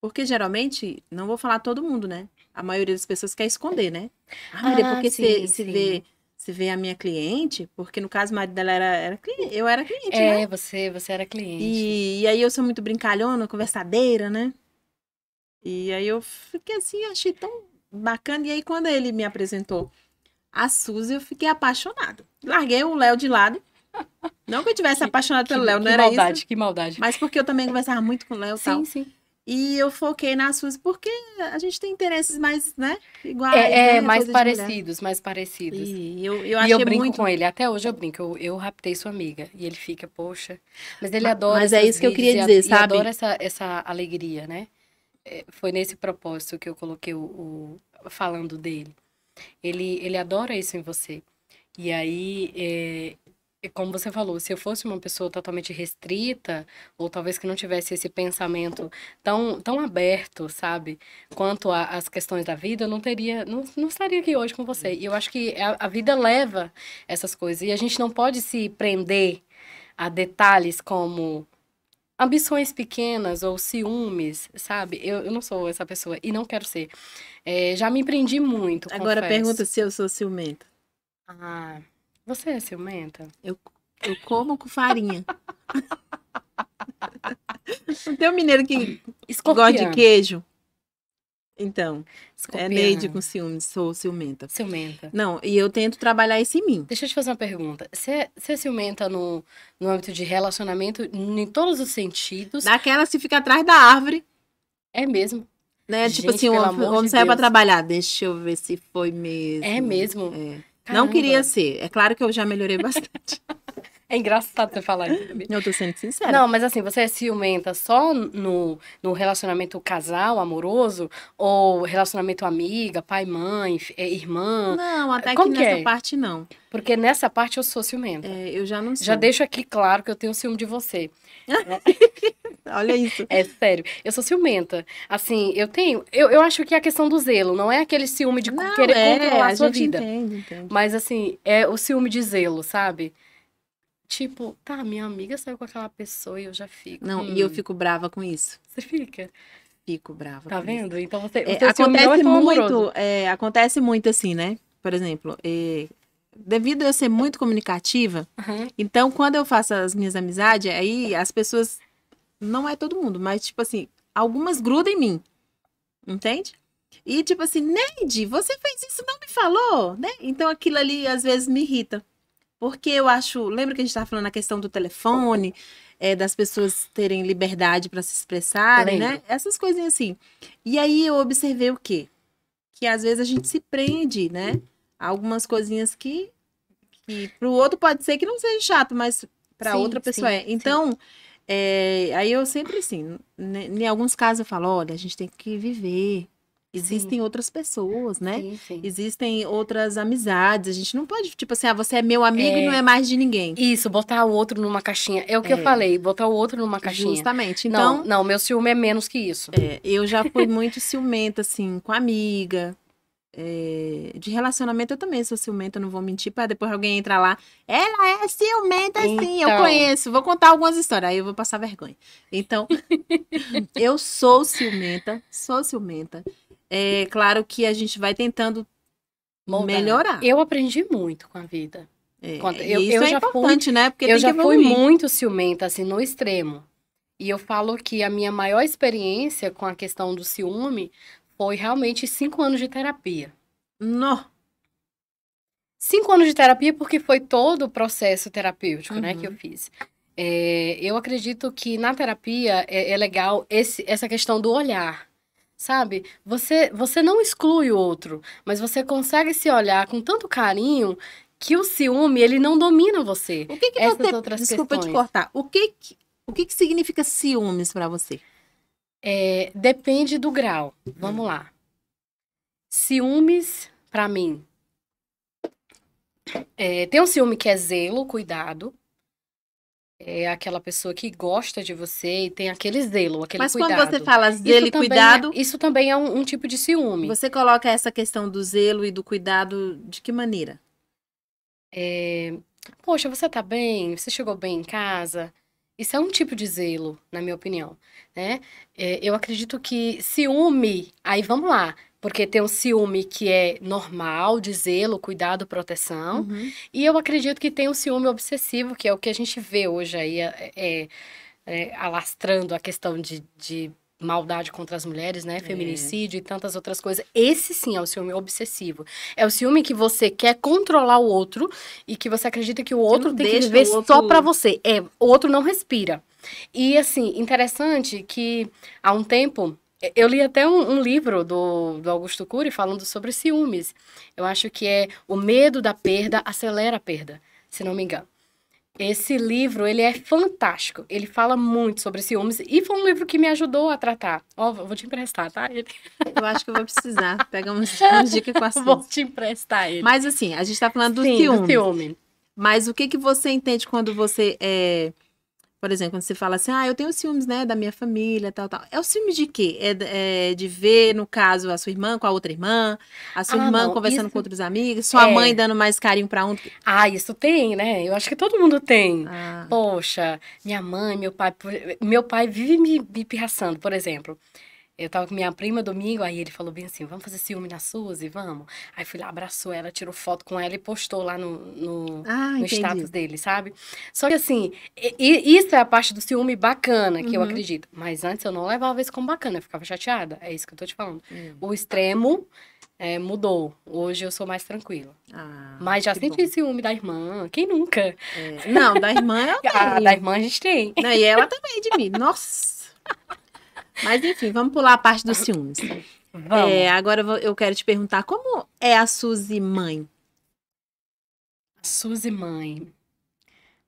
Porque geralmente, não vou falar todo mundo, né? A maioria das pessoas quer esconder, né? Ah, é ah porque sim, se sim. vê se vê a minha cliente, porque no caso o marido dela era, era cliente, eu era cliente, é, né? você, você era cliente. E, e, aí eu sou muito brincalhona, conversadeira, né? E aí eu fiquei assim, achei tão bacana. E aí quando ele me apresentou a Suzy, eu fiquei apaixonada. Larguei o Léo de lado. Não que eu tivesse apaixonada pelo Léo, não que era maldade, isso. Que maldade, que maldade. Mas porque eu também conversava muito com o Léo e tal. Sim, sim. E eu foquei na Suzy porque a gente tem interesses mais, né? Iguais. É, é né? mais parecidos, mais parecidos. E eu, eu, e eu brinco muito... com ele, até hoje eu brinco. Eu, eu raptei sua amiga. E ele fica, poxa. Mas ele adora. Mas é isso que eu queria dizer, e, sabe? Ele adora essa, essa alegria, né? É, foi nesse propósito que eu coloquei o, o falando dele. Ele, ele adora isso em você. E aí, é, como você falou, se eu fosse uma pessoa totalmente restrita, ou talvez que não tivesse esse pensamento tão, tão aberto, sabe, quanto às questões da vida, eu não teria, não, não estaria aqui hoje com você. E eu acho que a, a vida leva essas coisas. E a gente não pode se prender a detalhes como ambições pequenas ou ciúmes, sabe? Eu, eu não sou essa pessoa e não quero ser. É, já me prendi muito. Agora confesso. pergunta se eu sou ciumenta. Ah. Você é ciumenta? Eu, eu como com farinha. Não tem um mineiro que Escorpião. gosta de queijo? Então, é Escorpião. é Neide com ciúmes, sou ciumenta. Ciumenta. Não, e eu tento trabalhar isso em mim. Deixa eu te fazer uma pergunta. Você é ciumenta no, no âmbito de relacionamento em todos os sentidos? Daquela se fica atrás da árvore. É mesmo. Né? Tipo Gente, tipo assim, quando homem de saiu pra trabalhar. Deixa eu ver se foi mesmo. É mesmo. É. Caramba. Não queria ser. É claro que eu já melhorei bastante. É engraçado você falar isso. Eu tô sendo sincera. Não, mas assim, você é ciumenta só no, no relacionamento casal, amoroso, ou relacionamento amiga, pai, mãe, eh, irmã? Não, até eh, Como que nessa é? parte não. Porque nessa parte eu sou ciumenta. É, eu já não sou. Já deixo aqui claro que eu tenho ciúme de você. Olha isso. É sério. Eu sou ciumenta. Assim, eu tenho. Eu, eu acho que é a questão do zelo. Não é aquele ciúme de não, querer é, controlar a sua vida. Entende, entende. Mas, assim, é o ciúme de zelo, sabe? Tipo, tá, minha amiga saiu com aquela pessoa e eu já fico. Não, hum. e eu hum. fico brava com isso. Você fica? Fico brava. Tá vendo? Isso. Então você. É, acontece muito, é, acontece muito assim, né? Por exemplo, é, devido a eu ser muito comunicativa, uhum. então quando eu faço as minhas amizades, aí as pessoas. Não é todo mundo, mas tipo assim, algumas grudam em mim. Entende? E tipo assim, Neide, você fez isso, não me falou, né? Então aquilo ali às vezes me irrita. Porque eu acho. Lembra que a gente estava falando na questão do telefone, é, das pessoas terem liberdade para se expressarem, né? Essas coisinhas assim. E aí eu observei o quê? Que às vezes a gente se prende, né? Algumas coisinhas que. que para o outro pode ser que não seja chato, mas para outra pessoa sim, é. Então. Sim. É, aí eu sempre assim, né, em alguns casos eu falo, olha, a gente tem que viver, Existem sim. outras pessoas, né? Sim, sim. Existem outras amizades. A gente não pode, tipo assim, ah, você é meu amigo é... e não é mais de ninguém. Isso, botar o outro numa caixinha. É o que é. eu falei, botar o outro numa caixinha. Justamente. Então, não, não, meu ciúme é menos que isso. É, eu já fui muito ciumenta, assim, com amiga. É, de relacionamento eu também sou ciumenta, não vou mentir, para depois alguém entrar lá. Ela é ciumenta, então... sim, eu então. conheço. Vou contar algumas histórias, aí eu vou passar vergonha. Então, eu sou ciumenta, sou ciumenta é claro que a gente vai tentando Moldar. melhorar. Eu aprendi muito com a vida. É, eu, isso eu é já importante, fui, né? Porque eu já fui muito ciumenta, assim, no extremo. E eu falo que a minha maior experiência com a questão do ciúme foi realmente cinco anos de terapia. Não. Cinco anos de terapia porque foi todo o processo terapêutico, uhum. né, que eu uhum. fiz. É, eu acredito que na terapia é, é legal esse, essa questão do olhar sabe? Você, você não exclui o outro, mas você consegue se olhar com tanto carinho que o ciúme, ele não domina você. O que que Essas você, outras desculpa questões. te cortar, o que que, o que que significa ciúmes para você? É, depende do grau. Vamos lá. Ciúmes, para mim, é, tem um ciúme que é zelo, cuidado é aquela pessoa que gosta de você e tem aquele zelo, aquele Mas cuidado. Mas quando você fala zelo e é cuidado... É, isso também é um, um, tipo de ciúme. Você coloca essa questão do zelo e do cuidado de que maneira? É, Poxa, você tá bem? Você chegou bem em casa? Isso é um tipo de zelo, na minha opinião, né? É, eu acredito que ciúme... Aí, vamos lá porque tem um ciúme que é normal, de zelo, cuidado, proteção. Uhum. E eu acredito que tem um ciúme obsessivo, que é o que a gente vê hoje aí, é, é, é, alastrando a questão de, de, maldade contra as mulheres, né? É. Feminicídio e tantas outras coisas. Esse sim é o ciúme obsessivo. É o ciúme que você quer controlar o outro e que você acredita que o outro tem que viver outro... só para você. É, o outro não respira. E assim, interessante que há um tempo é, eu li até um, um livro do, do, Augusto Cury falando sobre ciúmes. Eu acho que é O Medo da Perda Acelera a Perda, se não me engano. Esse livro, ele é fantástico. Ele fala muito sobre ciúmes e foi um livro que me ajudou a tratar. Ó, oh, vou te emprestar, tá? Ele... Eu acho que eu vou precisar pegar umas, dicas com a Vou te emprestar ele. Mas assim, a gente tá falando do Sim, ciúme. Do ciúme. Mas o que que você entende quando você é por exemplo, quando você fala assim, ah, eu tenho ciúmes, né, da minha família, tal, tal. É o ciúme de quê? É, é de ver, no caso, a sua irmã com a outra irmã, a sua ah, irmã não, conversando isso... com outros amigos, sua é. mãe dando mais carinho pra um. Ah, isso tem, né? Eu acho que todo mundo tem. Ah. Poxa, minha mãe, meu pai, meu pai vive me, me pirraçando, por exemplo. Eu tava com minha prima domingo, aí ele falou bem assim: vamos fazer ciúme na Suzy, vamos. Aí fui lá, abraçou ela, tirou foto com ela e postou lá no, no, ah, no status dele, sabe? Só que assim, isso é a parte do ciúme bacana, que uhum. eu acredito. Mas antes eu não levava isso como bacana, eu ficava chateada. É isso que eu tô te falando. Uhum. O extremo é, mudou. Hoje eu sou mais tranquila. Ah, Mas já senti bom. ciúme da irmã. Quem nunca? É. Não, da irmã eu é o ah, da irmã a gente tem. Não, e ela também de mim. Nossa! Mas enfim, vamos pular a parte dos ah, ciúmes. Vamos. É, agora eu quero te perguntar, como é a Suzy mãe? Suzy mãe.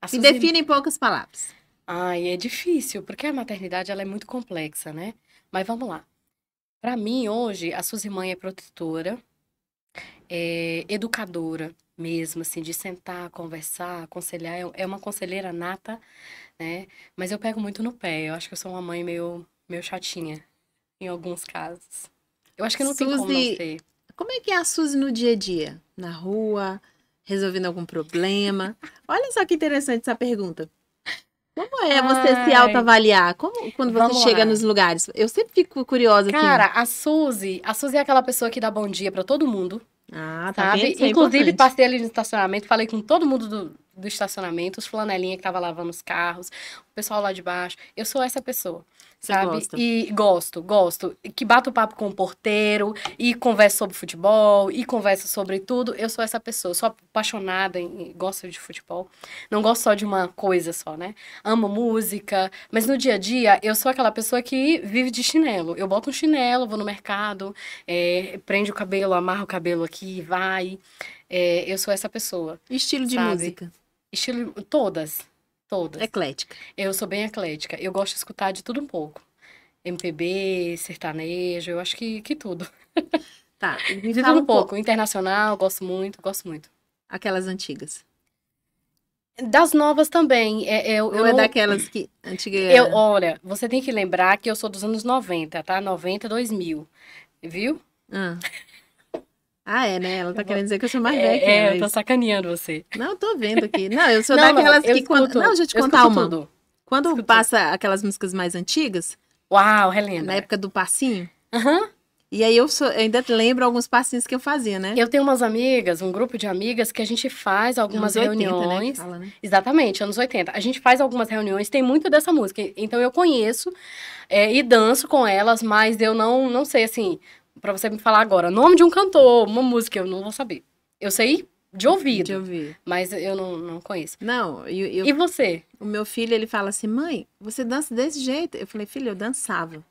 A Se define em poucas palavras. Ai, é difícil, porque a maternidade ela é muito complexa, né? Mas vamos lá. Para mim, hoje, a Suzy mãe é protetora, é educadora mesmo, assim, de sentar, conversar, aconselhar. É, é uma conselheira nata, né? Mas eu pego muito no pé. Eu acho que eu sou uma mãe meio meu chatinha, em alguns casos. Eu acho que não Suzy, tem como não ter. Como é que é a Suzy no dia a dia? Na rua, resolvendo algum problema? Olha só que interessante essa pergunta. Como é você Ai. se autoavaliar? Como quando você Vamos chega lá. nos lugares? Eu sempre fico curiosa Cara, a Suzy, a Suzy é aquela pessoa que dá bom dia para todo mundo. Ah, tá sabe? Bem, é Inclusive, é passei ali no estacionamento, falei com todo mundo do, do estacionamento, os flanelinha que tava lavando os carros, o pessoal lá de baixo. Eu sou essa pessoa sabe? Gosta. E gosto, gosto. Que bato papo com o porteiro e conversa sobre futebol e conversa sobre tudo. Eu sou essa pessoa, sou apaixonada e gosto de futebol. Não gosto só de uma coisa só, né? Amo música, mas no dia a dia eu sou aquela pessoa que vive de chinelo. Eu boto um chinelo, vou no mercado, é, prende o cabelo, amarro o cabelo aqui, vai. É, eu sou essa pessoa. Estilo de sabe? música. Estilo todas Todas. Eclética. Eu sou bem eclética. Eu gosto de escutar de tudo um pouco. MPB, sertanejo, eu acho que, que tudo. Tá. de tudo um, pouco. pouco. Internacional, gosto muito, gosto muito. Aquelas antigas. Das novas também. É, é, eu, é daquelas que. Antiga eu, olha, você tem que lembrar que eu sou dos anos 90, tá? 90, 2000. Viu? Ah. Ah, é, né? Ela tá eu querendo vou... dizer que eu sou mais é, velha. É, é mas... eu tô sacaneando você. Não, eu tô vendo aqui. Não, eu sou não, daquelas não, que quando. Não, deixa eu te contar eu uma. Tudo. Quando escuto. passa aquelas músicas mais antigas. Uau, relembra. Na época do passinho. Aham. Uhum. E aí eu, sou, eu, ainda lembro alguns passinhos que eu fazia, né? Eu tenho umas amigas, um grupo de amigas que a gente faz algumas anos 80, reuniões. Né? Fala, né? Exatamente, anos 80. A gente faz algumas reuniões, tem muito dessa música. Então eu conheço é, e danço com elas, mas eu não, não sei assim para você me falar agora, nome de um cantor, uma música, eu não vou saber. Eu sei de ouvido. De ouvir. Mas eu não, não conheço. Não, eu, eu, E você? O meu filho, ele fala assim, mãe, você dança desse jeito? Eu falei, filho, eu dançava.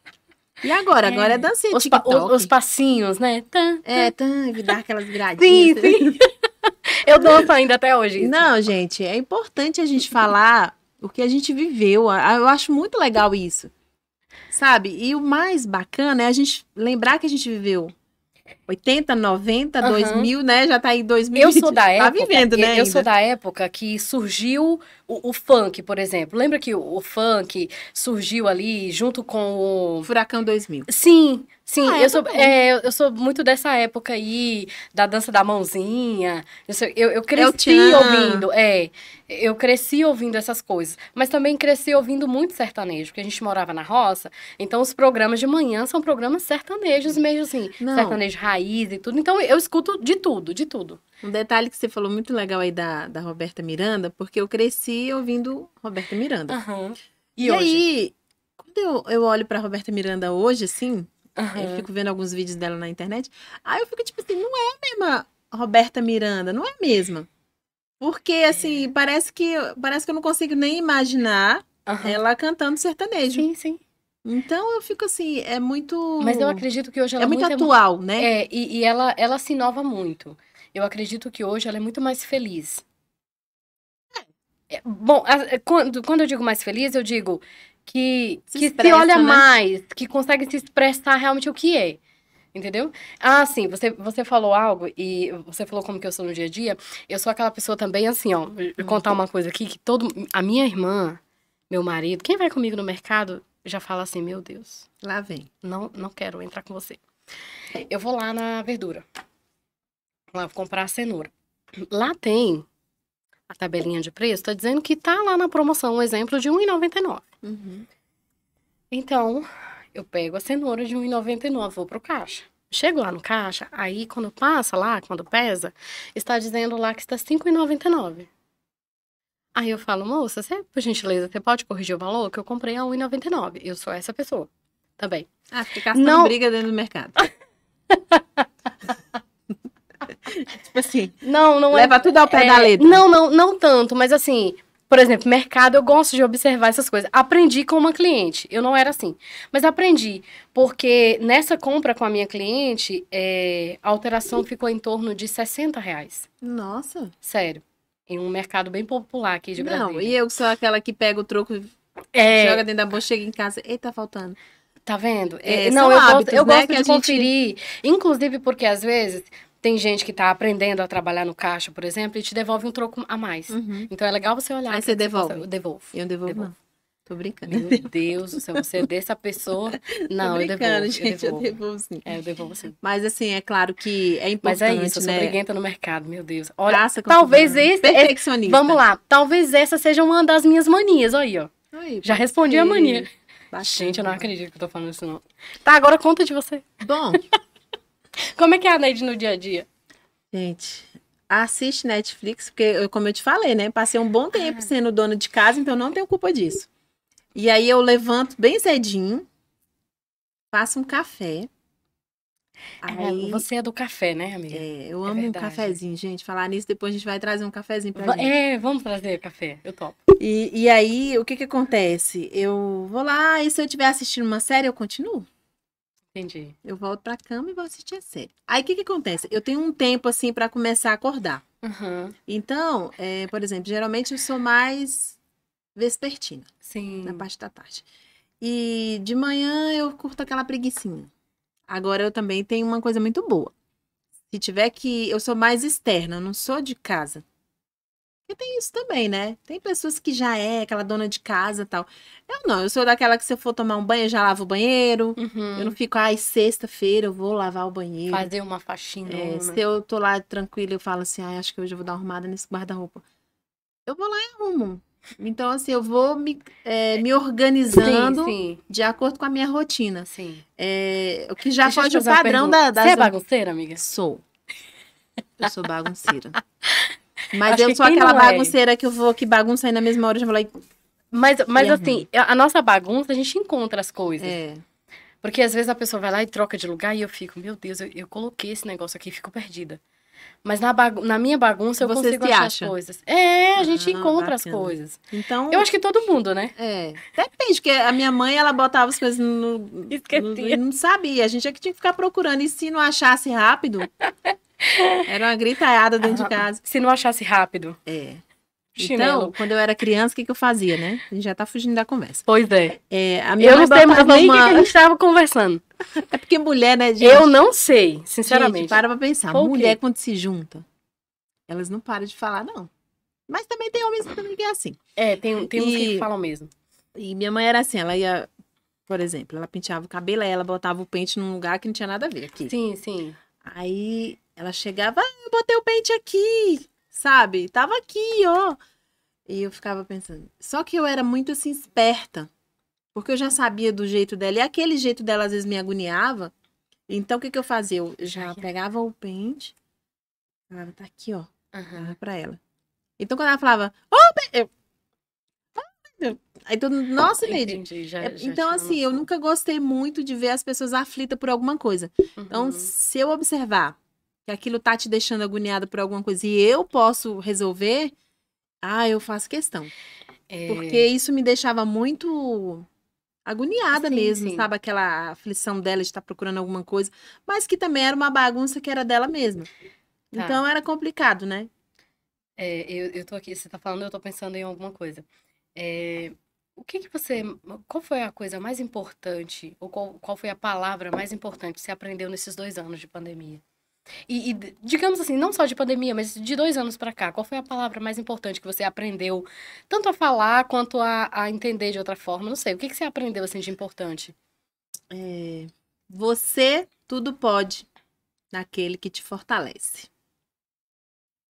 E agora? É. Agora é, é. dançar os, pa os, os, passinhos, né? Tan, tan. É, tan, dar aquelas gradinhas sim, sim. eu danço ainda até hoje. Isso. Não, gente, é importante a gente falar o que a gente viveu. Eu acho muito legal isso. Sabe? E o mais bacana é a gente lembrar que a gente viveu 80, 90, uhum. 2000, né? Já tá aí 2000. Tá né, eu sou da época. Tá vivendo, né? Eu ainda. sou da época que surgiu o, o funk, por exemplo. Lembra que o, o, funk surgiu ali junto com o. Furacão 2000. Sim, sim. Ah, eu, é sou, é, eu sou muito dessa época aí, da dança da mãozinha. Eu, eu, eu cresci eu ouvindo. É. Eu cresci ouvindo essas coisas. Mas também cresci ouvindo muito sertanejo, porque a gente morava na roça. Então os programas de manhã são programas sertanejos mesmo assim. Não. Sertanejo raiz e tudo. Então eu escuto de tudo, de tudo. Um detalhe que você falou muito legal aí da, da Roberta Miranda, porque eu cresci ouvindo Roberta Miranda. Uhum. E, e aí, quando eu, eu olho para Roberta Miranda hoje, assim, uhum. eu fico vendo alguns vídeos dela na internet, aí eu fico tipo assim, não é a mesma Roberta Miranda, não é a mesma. Porque, é. assim, é. parece que parece que eu não consigo nem imaginar uhum. ela cantando sertanejo. Sim, sim. Então eu fico assim, é muito. Mas eu acredito que hoje é ela é muito, muito atual, é, né? É, e, e, ela, ela se inova muito. Eu acredito que hoje ela é muito mais feliz. É, bom, a, é, quando, quando eu digo mais feliz, eu digo que se, que expressa, se olha né? mais, que consegue se expressar realmente o que é. Entendeu? Ah, sim, você, você falou algo e você falou como que eu sou no dia a dia. Eu sou aquela pessoa também, assim, ó, uhum. contar uma coisa aqui, que todo. A minha irmã, meu marido, quem vai comigo no mercado já falo assim, meu Deus. Lá vem. Não, não quero entrar com você. Eu vou lá na verdura. Lá vou comprar a cenoura. Lá tem a tabelinha de preço, tá dizendo que tá lá na promoção um exemplo de R$1,99. Uhum. Então, eu pego a cenoura de R$1,99, vou pro caixa. Chego lá no caixa, aí quando passa lá, quando pesa, está dizendo lá que está R$5,99. Aí eu falo, moça, você, por gentileza, você pode corrigir o valor? Que eu comprei a 1,99. Eu sou essa pessoa também. Tá ah, ficar sem não... briga dentro do mercado. tipo assim. Não, não é Leva é, tudo ao pé é, da letra. Não, não, não tanto, mas assim. Por exemplo, mercado, eu gosto de observar essas coisas. Aprendi com uma cliente, eu não era assim, mas aprendi, porque nessa compra com a minha cliente, é, a alteração ficou em torno de 60 reais. Nossa! Sério. Em um mercado bem popular aqui de Brasília. Não, e eu sou aquela que pega o troco, é... joga dentro da bolsa, chega em casa, e tá faltando. Tá vendo? É, é não, eu, hábitos, né, gosto, eu gosto de conferir. Inclusive porque às vezes tem gente que está aprendendo a trabalhar no caixa, por exemplo, e te devolve um troco a mais. Uhum. Então é legal você olhar. Aí você devolve. Você eu devolvo. Eu devolvo. devolvo. Tô brincando. Meu Deus se você é dessa pessoa? Não, eu devolvo. gente, eu devolvo. eu devolvo sim. É, eu devolvo sim. Mas assim, é claro que é importante, Mas é isso, né? eu sou no mercado, meu Deus. Olha, Praça, talvez esse... Perfeccionista. Vamos lá, talvez essa seja uma das minhas manias, olha aí, ó. Aí, Já respondi a mania. Bastante. Gente, eu não acredito que eu tô falando isso, não. Tá, agora conta de você. Bom. Como é que é a Neide no dia a dia? Gente, assiste Netflix, porque, como eu te falei, né? Passei um bom tempo ah. sendo dona de casa, então não tenho culpa disso. E aí eu levanto bem cedinho, faço um café. Ah, aí... É, você é do café, né, amiga? É, eu é amo é um cafezinho, gente. Falar nisso, depois a gente vai trazer um cafezinho pra Va gente. É, vamos trazer café, eu topo. E, e aí, o que que acontece? Eu vou lá e se eu estiver assistindo uma série, eu continuo. Entendi. Eu volto pra cama e vou assistir a série. Aí, o que que acontece? Eu tenho um tempo, assim, para começar a acordar. Uhum. Então, é, por exemplo, geralmente eu sou mais vespertina. Sim. Na parte da tarde. E de manhã eu curto aquela preguiçinha. Agora eu também tenho uma coisa muito boa. Se tiver que. Eu sou mais externa, eu não sou de casa. Porque tem isso também, né? Tem pessoas que já é aquela dona de casa tal. Eu não, eu sou daquela que se eu for tomar um banho, eu já lavo o banheiro. Uhum. Eu não fico, ai, sexta-feira eu vou lavar o banheiro. Fazer uma faxina. É, né? se eu tô lá tranquila, eu falo assim, ai, acho que hoje eu vou dar uma arrumada nesse guarda-roupa. Eu vou lá e arrumo. Então, assim, eu vou me, é, me organizando sim, sim. de acordo com a minha rotina. Sim. É, o que já Deixa foge o padrão da, das... Você é bagunceira, amiga? Sou. Eu sou bagunceira. Mas Acho eu sou aquela é? bagunceira é. que eu vou, que bagunça aí na mesma hora, e já vou lá e... Mas, mas é assim, a nossa bagunça, a gente encontra as coisas. É. Porque às vezes a pessoa vai lá e troca de lugar e eu fico, meu Deus, eu, eu coloquei esse negócio aqui e fico perdida. Mas na, na minha bagunça eu Você consigo achar acha? as coisas. É, a gente ah, encontra bacana. as coisas. Então. Eu acho que todo mundo, né? É. Depende, porque a minha mãe, ela botava as coisas no. Esquecia. No, não sabia. A gente é que tinha que ficar procurando. E se não achasse rápido. Era uma gritaiada dentro ah, de casa. Se não achasse rápido. É. Chinelo. Então, quando eu era criança, o que, que eu fazia, né? A gente já tá fugindo da conversa. Pois é. é a minha eu não sei mais nem o uma... que a gente tava conversando. É porque mulher, né, gente? Eu não sei, sinceramente. Gente, para pra pensar. Por mulher, quê? quando se junta, elas não param de falar, não. Mas também tem homens que é assim. É, tem, tem e... que falam mesmo. E minha mãe era assim, ela ia... Por exemplo, ela penteava o cabelo, ela botava o pente num lugar que não tinha nada a ver aqui. Sim, sim. Aí ela chegava, ah, eu botei o pente aqui sabe? Tava aqui, ó. E eu ficava pensando. Só que eu era muito assim esperta, porque eu já sabia do jeito dela e aquele jeito dela às vezes me agoniava. Então o que que eu fazia? Eu já pegava o pente, falava, tá aqui, ó, uhum. para ela. Então quando ela falava, oh, eu Aí todo mundo, nossa, Neide. É, então, assim, eu nunca gostei muito de ver as pessoas aflitas por alguma coisa. Então, uhum. Então, se eu observar que aquilo tá te deixando agoniada por alguma coisa e eu posso resolver, ah, eu faço questão. É... Porque isso me deixava muito agoniada sim, mesmo, sim. sabe? Aquela aflição dela de estar tá procurando alguma coisa, mas que também era uma bagunça que era dela mesma. Tá. Então era complicado, né? É, eu, eu tô aqui, você tá falando, eu tô pensando em alguma coisa. É, o que que você, qual foi a coisa mais importante, ou qual, qual foi a palavra mais importante que você aprendeu nesses dois anos de pandemia? E, e, digamos assim, não só de pandemia, mas de dois anos para cá, qual foi a palavra mais importante que você aprendeu, tanto a falar quanto a, a entender de outra forma? Não sei, o que, que você aprendeu assim de importante? É, você tudo pode naquele que te fortalece.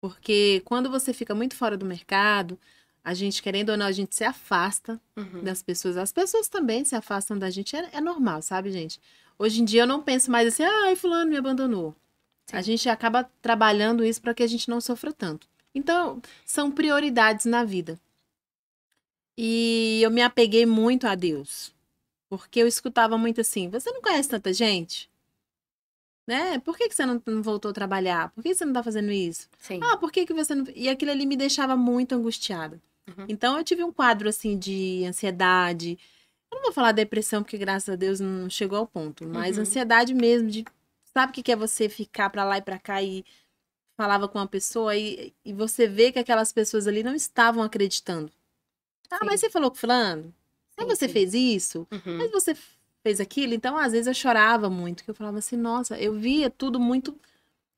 Porque quando você fica muito fora do mercado, a gente, querendo ou não, a gente se afasta uhum. das pessoas. As pessoas também se afastam da gente. É, é normal, sabe, gente? Hoje em dia eu não penso mais assim, ai, ah, fulano me abandonou. Sim. A gente acaba trabalhando isso para que a gente não sofra tanto. Então, são prioridades na vida. E eu me apeguei muito a Deus. Porque eu escutava muito assim: você não conhece tanta gente? Né? Por que, que você não, não voltou a trabalhar? Por que você não está fazendo isso? Sim. Ah, por que, que você não. E aquilo ali me deixava muito angustiada. Uhum. Então eu tive um quadro assim de ansiedade. Eu não vou falar depressão, porque graças a Deus não chegou ao ponto, mas uhum. ansiedade mesmo, de Sabe o que, que é você ficar para lá e para cá e falava com uma pessoa e, e você vê que aquelas pessoas ali não estavam acreditando. Ah, sim. mas você falou com fulano? Ah, sim, você sim. fez isso? Uhum. Mas você fez aquilo? Então, às vezes eu chorava muito, que eu falava assim, nossa, eu via tudo muito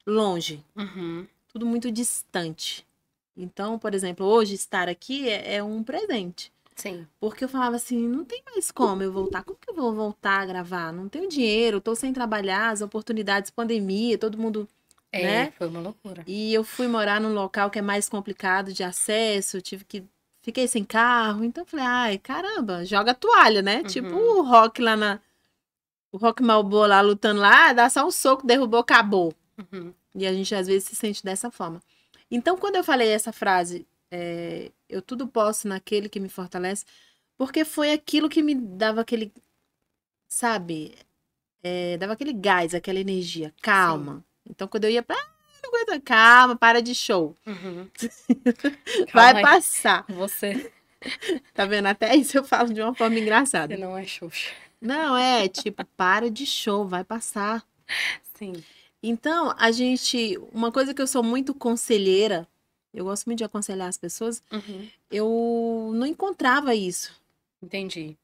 longe. Uhum. Tudo muito distante. Então, por exemplo, hoje estar aqui é, é um presente. Sim. Porque eu falava assim, não tem mais como eu voltar. Como que eu vou voltar a gravar? Não tenho dinheiro, tô sem trabalhar, as oportunidades, pandemia, todo mundo. É, né? foi uma loucura. E eu fui morar num local que é mais complicado de acesso, tive que. Fiquei sem carro, então falei, ai, caramba, joga toalha, né? Uhum. Tipo o rock lá na. O rock malboa lá lutando lá, ah, dá só um soco, derrubou, acabou. Uhum. E a gente às vezes se sente dessa forma. Então, quando eu falei essa frase, é, eu tudo posso naquele que me fortalece, porque foi aquilo que me dava aquele, sabe, é, dava aquele gás, aquela energia, calma. Sim. Então, quando eu ia pra. Ah, não calma, para de show. Uhum. Vai calma passar. Aí. Você. Tá vendo? Até isso eu falo de uma forma engraçada. Você não é show. Não, é tipo, para de show, vai passar. Sim. Então, a gente. Uma coisa que eu sou muito conselheira eu gosto muito de aconselhar as pessoas. Uhum. Eu não encontrava isso. Entendi.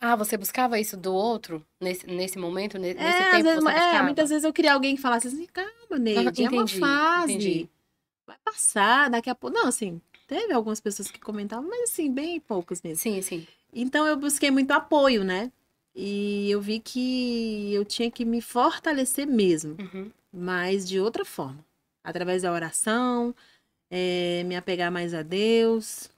Ah, você buscava isso do outro nesse, nesse momento, é, nesse é, tempo? Vezes, é, muitas vezes eu queria alguém que falasse assim, calma, Neide, ah, é uma fase. Entendi. Vai passar, daqui a pouco. Não, assim, teve algumas pessoas que comentavam, mas assim, bem poucos mesmo. Sim, sim. Então eu busquei muito apoio, né? E eu vi que eu tinha que me fortalecer mesmo, uhum. mas de outra forma através da oração, é, me apegar mais a Deus,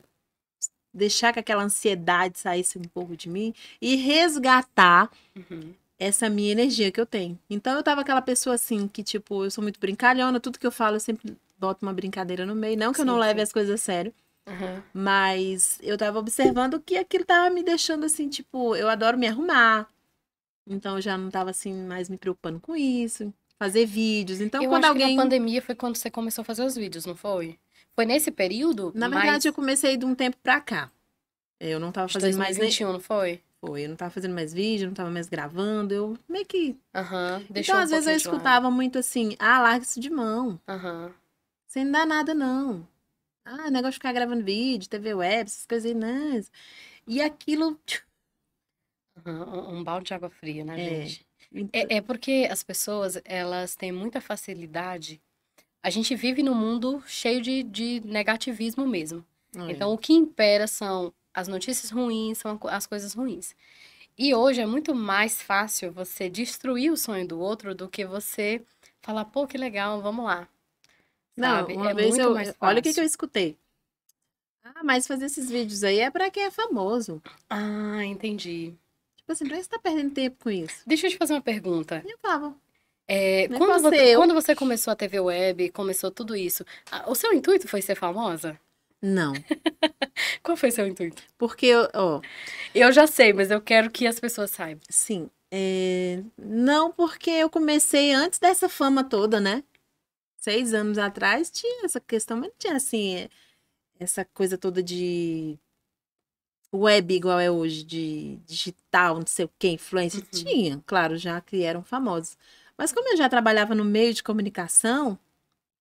deixar que aquela ansiedade saísse um pouco de mim e resgatar uhum. essa minha energia que eu tenho. Então eu tava aquela pessoa assim que, tipo, eu sou muito brincalhona, tudo que eu falo eu sempre boto uma brincadeira no meio. Não que sim, eu não leve sim. as coisas a sério. Uhum. Mas eu tava observando que aquilo tava me deixando assim, tipo, eu adoro me arrumar. Então eu já não tava assim mais me preocupando com isso fazer vídeos. Então, eu quando alguém. na pandemia foi quando você começou a fazer os vídeos, não foi? Foi nesse período? Na verdade, eu comecei de um tempo pra cá. É, eu não tava fazendo 2021, mais. 2021, não foi? Foi. Eu não tava fazendo mais vídeo, não tava mais gravando. Eu meio que. Aham. Uhum, então, um às vezes eu escutava muito assim: ah, larga isso de mão. Aham. Uhum. Você nada, não. Ah, negócio de ficar gravando vídeo, TV web, essas coisas não. E aquilo. um balde de água fria, né, é. gente? É, então é porque as pessoas, elas têm muita facilidade. A gente vive num mundo cheio de, de negativismo mesmo. Então, o que impera são as notícias ruins, são as coisas ruins. E hoje é muito mais fácil você destruir o sonho do outro do que você falar, pô, que legal, vamos lá. Não, Sabe? uma é vez eu, olha o que, que eu escutei. Ah, mas fazer esses vídeos aí é para quem é famoso. Ah, entendi. Tipo assim, por que você está perdendo tempo com isso? Deixa eu te fazer uma pergunta. Eu falava. É, é quando, você, quando, você, começou a TV web, começou tudo isso, a, o seu intuito foi ser famosa? Não. Qual foi seu intuito? Porque eu. eu já sei, mas eu quero que as pessoas saibam. Sim. É, não, porque eu comecei antes dessa fama toda, né? Seis anos atrás tinha essa questão, mas não tinha assim, é, essa coisa toda de web igual é hoje, de digital, não sei o que, influência. Uhum. Tinha, claro, já que eram famosos. Mas como eu já trabalhava no meio de comunicação,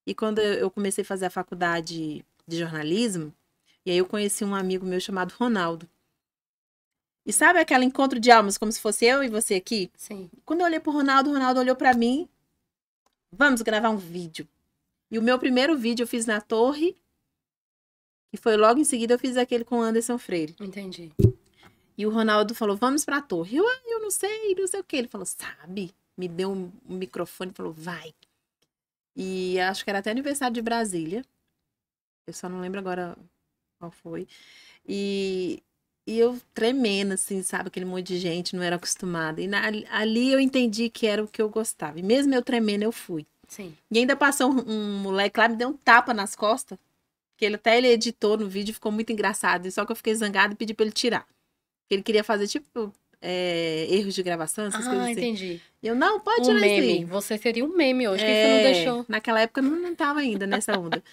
e quando eu comecei a fazer a faculdade de jornalismo, e aí eu conheci um amigo meu chamado Ronaldo. E sabe aquele encontro de almas, como se fosse eu e você aqui? Sim. Quando eu olhei pro Ronaldo, o Ronaldo olhou para mim. Vamos gravar um vídeo. E o meu primeiro vídeo eu fiz na torre e foi logo em seguida eu fiz aquele com o Anderson Freire. Entendi. E o Ronaldo falou: vamos pra torre. Eu, ah, eu não sei, não sei o que. Ele falou: sabe? Me deu um microfone e falou: vai. E acho que era até aniversário de Brasília. Eu só não lembro agora qual foi. E, e eu tremendo, assim, sabe? Aquele monte de gente, não era acostumada. E na, ali eu entendi que era o que eu gostava. E mesmo eu tremendo, eu fui. Sim. E ainda passou um, um moleque lá, me deu um tapa nas costas que ele até ele editou no vídeo, ficou muito engraçado. Só que eu fiquei zangada e pedi pra ele tirar. Ele queria fazer, tipo, é, erros de gravação, essas ah, coisas assim. entendi. Eu, não, pode um meme. Assim. Você seria um meme hoje, é, que você não é, deixou. Naquela época não, não tava ainda nessa onda.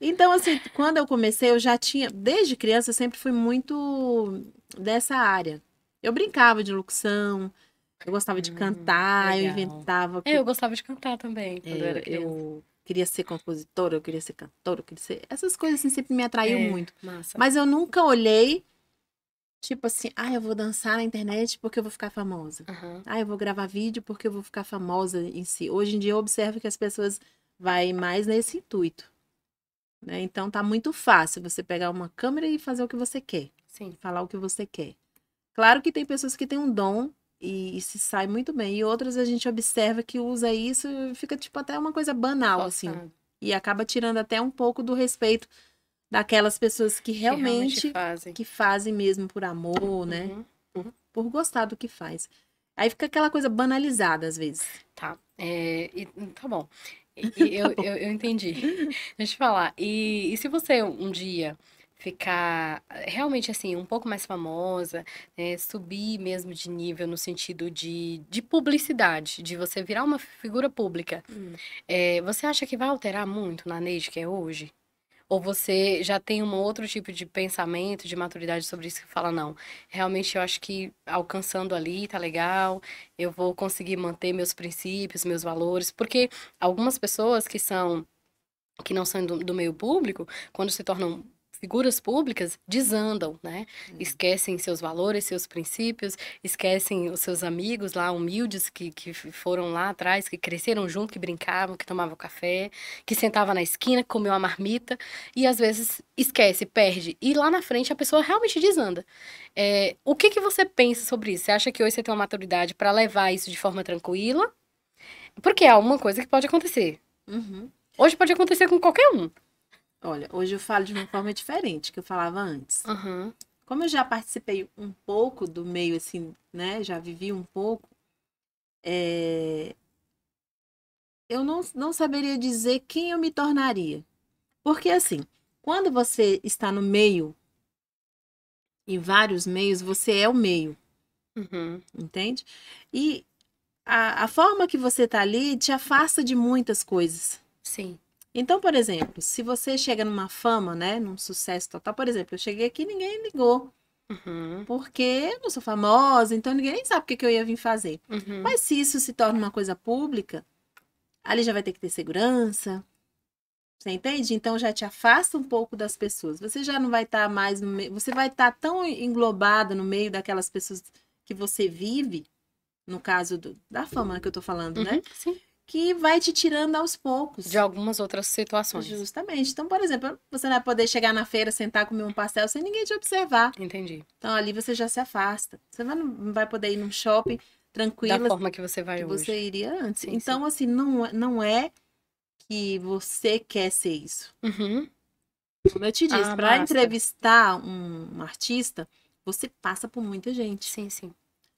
então, assim, quando eu comecei, eu já tinha... Desde criança, eu sempre fui muito dessa área. Eu brincava de locução, eu gostava de hum, cantar, legal. É, eu inventava... eu gostava de cantar também, quando eu é, era criança. Eu queria ser compositora, eu queria ser cantora, eu queria ser. Essas coisas assim sempre me atraiu é, muito. Massa. Mas eu nunca olhei, tipo assim, ah, eu vou dançar na internet porque eu vou ficar famosa. Uhum. Ah, eu vou gravar vídeo porque eu vou ficar famosa em si. Hoje em dia eu observo que as pessoas vai mais nesse intuito. Né? Então tá muito fácil você pegar uma câmera e fazer o que você quer. Sim. Falar o que você quer. Claro que tem pessoas que têm um dom e, e, se sai muito bem. E outras a gente observa que usa isso e fica tipo até uma coisa banal, assim. E acaba tirando até um pouco do respeito daquelas pessoas que realmente, que realmente fazem. que fazem mesmo por amor, né? uhum, né? Uhum. Por gostar do que faz. Aí fica aquela coisa banalizada às vezes. Tá. É, e, hum, tá bom. E, tá eu, bom. Eu, eu, entendi. Deixa eu te falar. E, e se você um dia ficar realmente assim um pouco mais famosa, né? subir mesmo de nível no sentido de, de publicidade, de você virar uma figura pública. Hum. É, você acha que vai alterar muito na Neide que é hoje? Ou você já tem um outro tipo de pensamento, de maturidade sobre isso que fala, não, realmente eu acho que alcançando ali tá legal, eu vou conseguir manter meus princípios, meus valores, porque algumas pessoas que são que não são do, do meio público, quando se tornam figuras públicas desandam, né? Hum. Esquecem seus valores, seus princípios, esquecem os seus amigos lá, humildes, que, que foram lá atrás, que cresceram junto, que brincavam, que tomavam café, que sentava na esquina, que comeu a marmita, e às vezes esquece, perde. E lá na frente a pessoa realmente desanda. É, o que, que você pensa sobre isso? Você acha que hoje você tem uma maturidade para levar isso de forma tranquila? Porque é uma coisa que pode acontecer. Uhum. Hoje pode acontecer com qualquer um. Olha, hoje eu falo de uma forma diferente que eu falava antes. Uhum. Como eu já participei um pouco do meio, assim, né? Já vivi um pouco. É... Eu não, não saberia dizer quem eu me tornaria. Porque, assim, quando você está no meio, em vários meios, você é o meio. Uhum. Entende? E a, a forma que você está ali te afasta de muitas coisas. Sim. Então, por exemplo, se você chega numa fama, né, num sucesso total, por exemplo, eu cheguei aqui e ninguém ligou. Uhum. Porque eu não sou famosa, então ninguém nem sabe o que, eu ia vir fazer. Uhum. Mas se isso se torna uma coisa pública, ali já vai ter que ter segurança. Você entende? Então já te afasta um pouco das pessoas. Você já não vai estar tá mais no meio. Você vai estar tá tão englobada no meio daquelas pessoas que você vive, no caso do... da fama que eu tô falando, né? uhum, né? Sim que vai te tirando aos poucos. De algumas outras situações. Justamente. Então, por exemplo, você não vai poder chegar na feira, sentar, comer um pastel sem ninguém te observar. Entendi. Então, ali você já se afasta. Você não vai poder ir num shopping tranquilo. Da forma que você vai que hoje. você iria antes. Sim, então, sim. assim, não, não é que você quer ser isso. Uhum. Como eu te disse, ah, para entrevistar um, artista, você passa por muita gente. Sim, sim.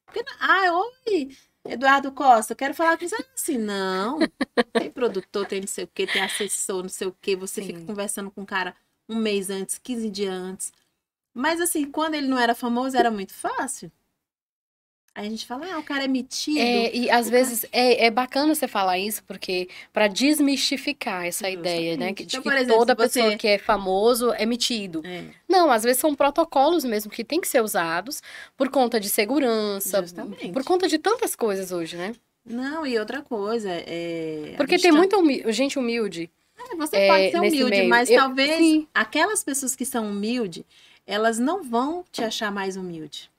Porque, ah, oi, Eduardo Costa, eu quero falar com você. Assim, não. Tem produtor, tem não sei o quê, tem assessor, não sei o quê. Você Sim. fica conversando com o cara um mês antes, 15 dias antes. Mas assim, quando ele não era famoso, era muito fácil. Aí a gente fala, ah, o cara é metido. É, e às né? vezes é, é bacana você falar isso, porque para desmistificar essa Justamente. ideia, né? Que, então, de que exemplo, toda você... pessoa que é famoso é metido. É. Não, às vezes são protocolos mesmo que tem que ser usados por conta de segurança, Justamente. por conta de tantas coisas hoje, né? Não, e outra coisa, é... Porque tem tá muita gente humilde. É, você é, pode ser humilde, meio. mas Eu... talvez Sim. aquelas pessoas que são humildes, elas não vão te é. achar mais humilde.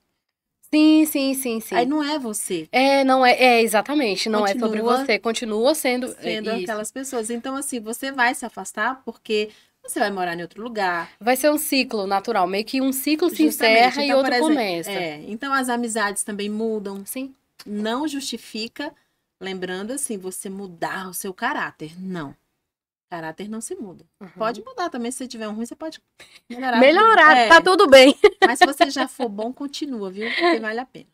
Sim, sim, sim, sim. Aí não é você. É, não é, é exatamente, não continua é sobre você, continua sendo é, sendo isso. aquelas pessoas. Então assim, você vai se afastar porque você vai morar em outro lugar. Vai ser um ciclo natural, meio que um ciclo se encerra então, e outro exemplo, começa. É, então as amizades também mudam. Sim. Não justifica, lembrando assim, você mudar o seu caráter, não. Caráter não se muda. Uhum. Pode mudar também. Se você tiver um ruim, você pode melhorar. Melhorar, tá é. tá tudo bem. Mas se você já for bom, continua, viu? Porque vale a pena.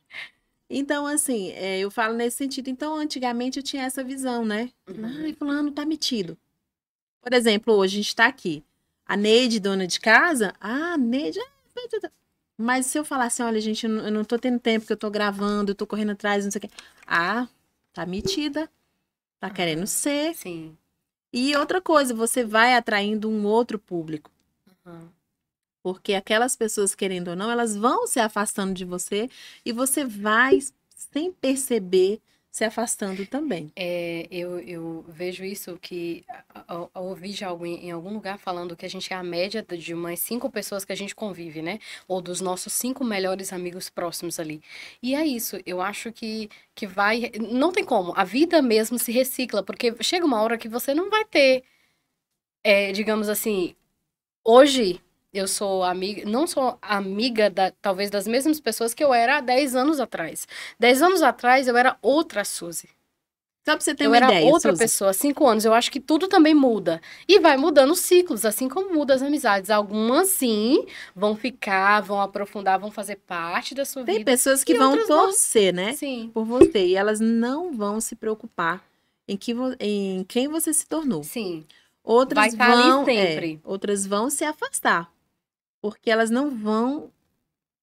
Então, assim, é, eu falo nesse sentido. Então, antigamente eu tinha essa visão, né? Uhum. Ai, fulano tá metido. Por exemplo, hoje a gente tá aqui. A Neide, dona de casa, ah, Neide. Mas se eu falar assim, olha, gente, eu não, eu não tô tendo tempo, que eu tô gravando, eu tô correndo atrás, não sei o quê. Ah, tá metida. Tá uhum. querendo ser. Sim e outra coisa, você vai atraindo um outro público. Uhum. Porque aquelas pessoas, querendo ou não, elas vão se afastando de você e você vai, sem perceber, se afastando também. É, eu, eu vejo isso que eu, eu ouvi de alguém em algum lugar falando que a gente é a média de umas cinco pessoas que a gente convive, né? Ou dos nossos cinco melhores amigos próximos ali. E é isso, eu acho que, que vai. Não tem como, a vida mesmo se recicla, porque chega uma hora que você não vai ter, é, digamos assim, hoje eu sou amiga, não sou amiga da, talvez das mesmas pessoas que eu era há 10 anos atrás. 10 anos atrás eu era outra Suzy. Só pra você ter eu uma ideia. Eu era outra Suzy. pessoa, cinco anos. Eu acho que tudo também muda. E vai mudando os ciclos, assim como muda as amizades. Algumas, sim, vão ficar, vão aprofundar, vão fazer parte da sua Tem vida. Tem pessoas que vão torcer, né? Sim. Por você. E elas não vão se preocupar em, que em quem você se tornou. Sim. Outras vai tá vão, é, sempre. É, outras vão se afastar porque elas não vão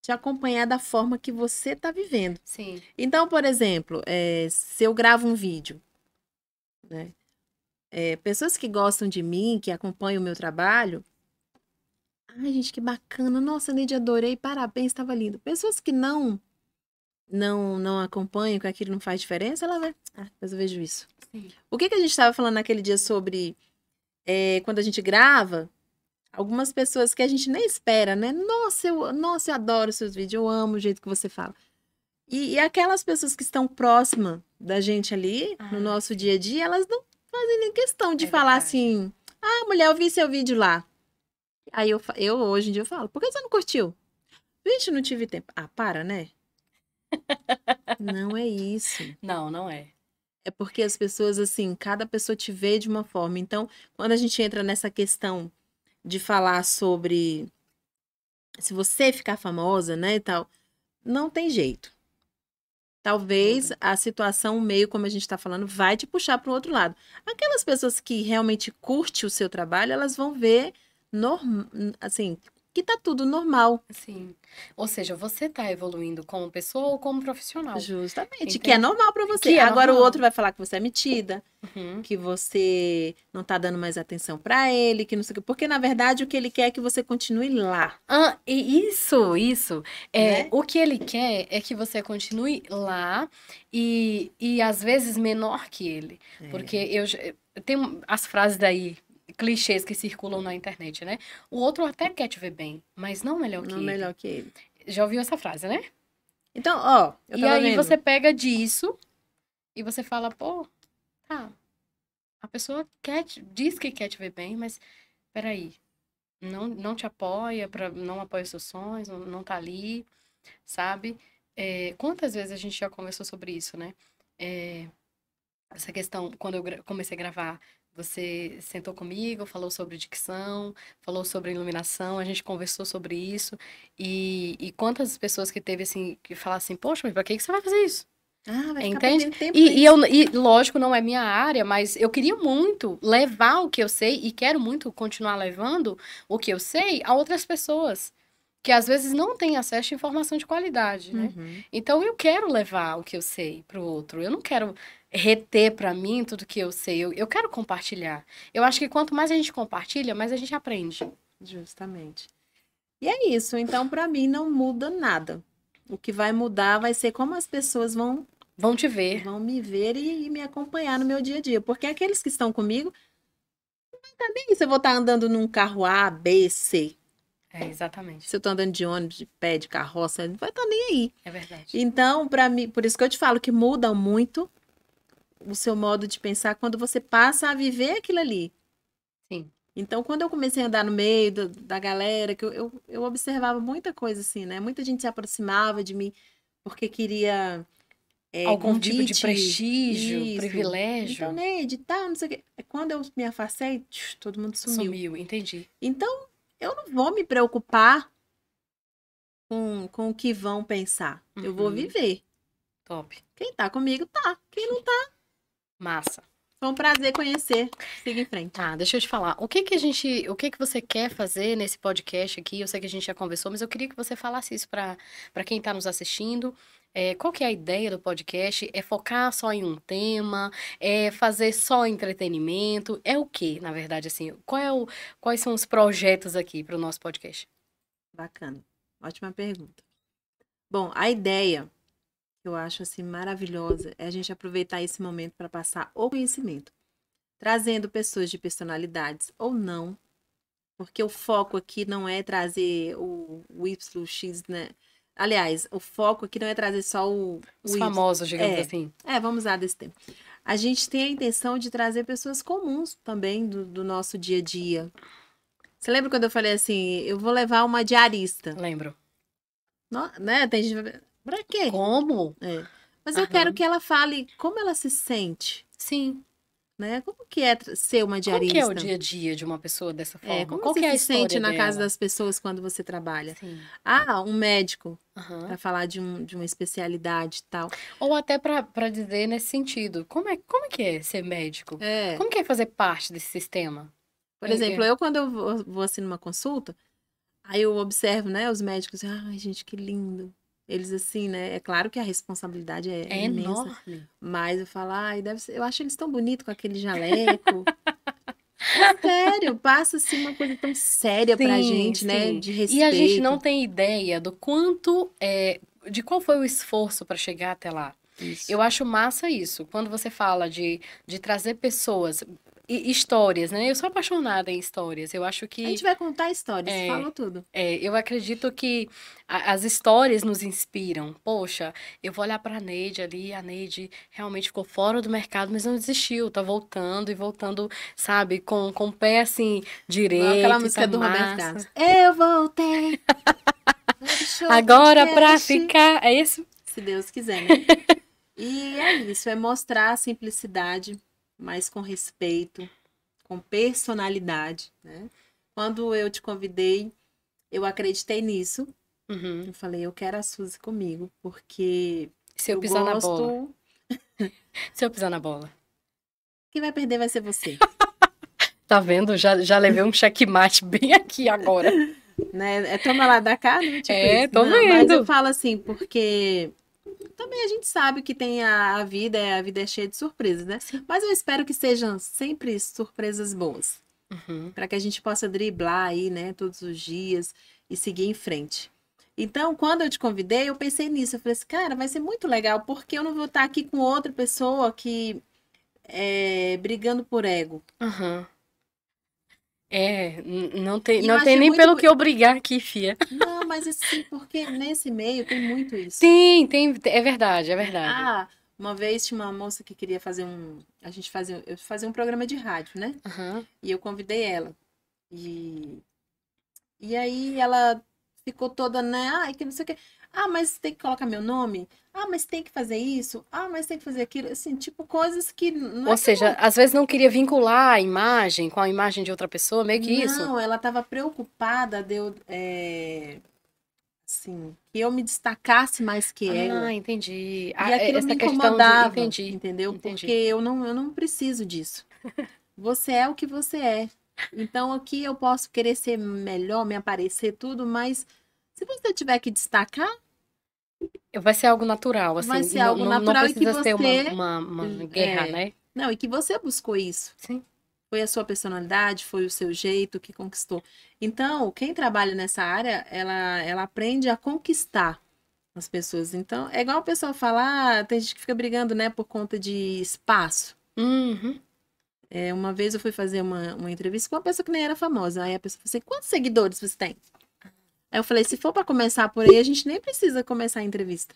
te acompanhar da forma que você está vivendo. Sim. Então, por exemplo, é, se eu gravo um vídeo, né? É, pessoas que gostam de mim, que acompanham o meu trabalho, ai gente, que bacana, nossa Neide, adorei, parabéns, estava lindo. Pessoas que não não não acompanham, que aquilo não faz diferença, ela vai, ah, mas eu vejo isso. Sim. O que, que a gente estava falando naquele dia sobre é, quando a gente grava, algumas pessoas que a gente nem espera, né? Nossa, eu, nossa, eu adoro seus vídeos, eu amo o jeito que você fala. E, e aquelas pessoas que estão próximas da gente ali, ah. no nosso dia a dia, elas não fazem nem questão de é falar verdade. assim: ah, mulher, eu vi seu vídeo lá. Aí eu, eu, hoje em dia, eu falo: por que você não curtiu? Gente, não tive tempo. Ah, para, né? não é isso. Não, não é. É porque as pessoas, assim, cada pessoa te vê de uma forma. Então, quando a gente entra nessa questão de falar sobre se você ficar famosa, né, e tal, não tem jeito. Talvez uhum. a situação, meio, como a gente está falando, vai te puxar para o outro lado. Aquelas pessoas que realmente curte o seu trabalho, elas vão ver norm... assim, que tá tudo normal. Sim. Ou seja, você tá evoluindo como pessoa ou como profissional. Justamente, que é normal para você. É Agora normal. o outro vai falar que você é metida, uhum. que você não tá dando mais atenção para ele, que não sei o quê. Porque, na verdade, o que ele quer é que você continue lá. Ah, isso, isso. É, né? O que ele quer é que você continue lá e, e às vezes menor que ele. É. Porque eu tem as frases daí clichês que circulam na internet, né? O outro até quer te ver bem, mas não melhor que não ele. Não melhor que ele. Já ouviu essa frase, né? Então, ó, eu E aí vendo. você pega disso e você fala, pô, tá. A pessoa quer te, diz que quer te ver bem, mas peraí, não, não te apoia, pra, não apoia os seus sonhos, não, não tá ali, sabe? É, quantas vezes a gente já conversou sobre isso, né? É, essa questão, quando eu comecei a gravar você sentou comigo, falou sobre dicção, falou sobre iluminação, a gente conversou sobre isso. E, e quantas pessoas que teve assim, que falaram assim, poxa, mas pra que, que você vai fazer isso? Ah, vai Entende? Tempo e, e, eu, e, lógico, não é minha área, mas eu queria muito levar o que eu sei e quero muito continuar levando o que eu sei a outras pessoas que às vezes não tem acesso a informação de qualidade, né? Uhum. Então eu quero levar o que eu sei para o outro. Eu não quero reter para mim tudo que eu sei. Eu, eu quero compartilhar. Eu acho que quanto mais a gente compartilha, mais a gente aprende. Justamente. E é isso. Então para mim não muda nada. O que vai mudar vai ser como as pessoas vão vão te ver, vão me ver e, e me acompanhar no meu dia a dia. Porque aqueles que estão comigo não tá nem isso. Eu vou estar tá andando num carro A, B, C é, exatamente. Se eu tô andando de ônibus, de pé, de carroça, não vai estar tá nem aí. É verdade. Então, para mim, por isso que eu te falo que muda muito o seu modo de pensar quando você passa a viver aquilo ali. Sim. Então, quando eu comecei a andar no meio do, da galera, que eu, eu, eu, observava muita coisa assim, né? Muita gente se aproximava de mim porque queria. É, Algum convite, tipo de prestígio, isso. privilégio. Então, Neide, é né, tal, não sei o quê. É quando eu me afastei, todo mundo sumiu. Sumiu, entendi. Então, eu não vou me preocupar com, com o que vão pensar. Uhum. Eu vou uhum. viver. Top. Quem tá comigo, tá. Quem não tá. Massa. Foi um prazer conhecer. Siga em frente. Ah, deixa eu te falar. O que que a gente, o que que você quer fazer nesse podcast aqui? Eu sei que a gente já conversou, mas eu queria que você falasse isso para quem está nos assistindo. É, qual que é a ideia do podcast? É focar só em um tema? É fazer só entretenimento? É o que, na verdade, assim? Qual é o, quais são os projetos aqui para o nosso podcast? Bacana. Ótima pergunta. Bom, a ideia que eu acho assim maravilhosa é a gente aproveitar esse momento para passar o conhecimento, trazendo pessoas de personalidades ou não, porque o foco aqui não é trazer o, o Y, X, né? Aliás, o foco aqui não é trazer só o. Os o famosos, digamos é, assim. É, vamos lá desse tempo. A gente tem a intenção de trazer pessoas comuns também do, do nosso dia a dia. Você lembra quando eu falei assim, eu vou levar uma diarista? Lembro. No, né? Tem gente. Pra quê? Como? É. Mas Aham. eu quero que ela fale como ela se sente. Sim né? Como que é ser uma diarista? Como que é o dia a dia de uma pessoa dessa é, forma? É, como Qual você que é a se sente na casa das pessoas quando você trabalha? Sim. Ah, um médico uhum. para falar de, um, de uma especialidade e tal. Ou até para dizer nesse sentido, como é, como é que é ser médico? É. Como que é fazer parte desse sistema? Por é? exemplo, eu quando eu vou, vou assim numa consulta, aí eu observo, né, os médicos, ai, gente, que lindo, eles assim, né? É claro que a responsabilidade é, é imensa, enorme. Mas eu falo, ai, deve ser... eu acho eles tão bonitos com aquele jaleco. É sério, passa assim uma coisa tão séria sim, pra gente, né, sim. né? De respeito. E a gente não tem ideia do quanto é, de qual foi o esforço para chegar até lá. Isso. Eu acho massa isso. Quando você fala de, de trazer pessoas, e histórias, né? Eu sou apaixonada em histórias. Eu acho que. A gente vai contar histórias, é, falou tudo. É, eu acredito que a, as histórias nos inspiram. Poxa, eu vou olhar para a Neide ali, a Neide realmente ficou fora do mercado, mas não desistiu, tá voltando e voltando, sabe, com, com o pé assim, direito. Não, aquela música tá do massa. Roberto Carlos. Eu voltei. Agora pra ficar. É isso? Se Deus quiser, né? e é isso, é mostrar a simplicidade mas com respeito, com personalidade, né? Quando eu te convidei, eu acreditei nisso. Uhum. Eu falei, eu quero a Suzy comigo, porque se eu, eu pisar gosto... na bola. se eu pisar na bola. Quem vai perder vai ser você. tá vendo? Já, já levei um checkmate bem aqui agora. né? É toma lá da cara? Né? Tipo é, isso. tô Não, vendo. Mas eu falo assim, porque também a gente sabe que tem a, a vida, é, a vida é cheia de surpresas, né? Sim. Mas eu espero que sejam sempre surpresas boas. Uhum. Para que a gente possa driblar aí, né, todos os dias e seguir em frente. Então, quando eu te convidei, eu pensei nisso. Eu falei assim, cara, vai ser muito legal, porque eu não vou estar aqui com outra pessoa que é brigando por ego. Uhum. É, não tem, não tem nem pelo por... que obrigar aqui, fia. Não, mas assim, porque nesse meio tem muito isso. Sim, tem, é verdade, é verdade. Ah, uma vez tinha uma moça que queria fazer um, a gente fazia, eu fazia um programa de rádio, né? Uhum. E eu convidei ela. E e aí ela ficou toda, né? Ai, ah, que não sei o quê. Ah, mas tem que colocar meu nome? Ah, mas tem que fazer isso. Ah, mas tem que fazer aquilo. Assim, tipo, coisas que. Não Ou é seja, às vezes não queria vincular a imagem com a imagem de outra pessoa, meio que não, isso. Não, ela estava preocupada de eu. É... Assim, que eu me destacasse mais que ah, ela. Ah, entendi. E ah, aquilo Essa me incomodava. De... Entendi. Entendeu? Entendi. Porque eu não, eu não preciso disso. Você é o que você é. Então aqui eu posso querer ser melhor, me aparecer tudo, mas se você tiver que destacar, Vai ser algo natural, assim. Vai ser algo não, natural não precisa e que você... ser uma, uma, uma, guerra, é... né? Não, e que você buscou isso. Sim. Foi a sua personalidade, foi o seu jeito que conquistou. Então, quem trabalha nessa área, ela, ela aprende a conquistar as pessoas. Então, é igual o pessoal falar, ah, tem gente que fica brigando, né, por conta de espaço. Uhum. É, uma vez eu fui fazer uma, uma entrevista com uma pessoa que nem era famosa. Aí a pessoa falou assim: quantos seguidores você tem? Aí eu falei, se for para começar por aí, a gente nem precisa começar a entrevista.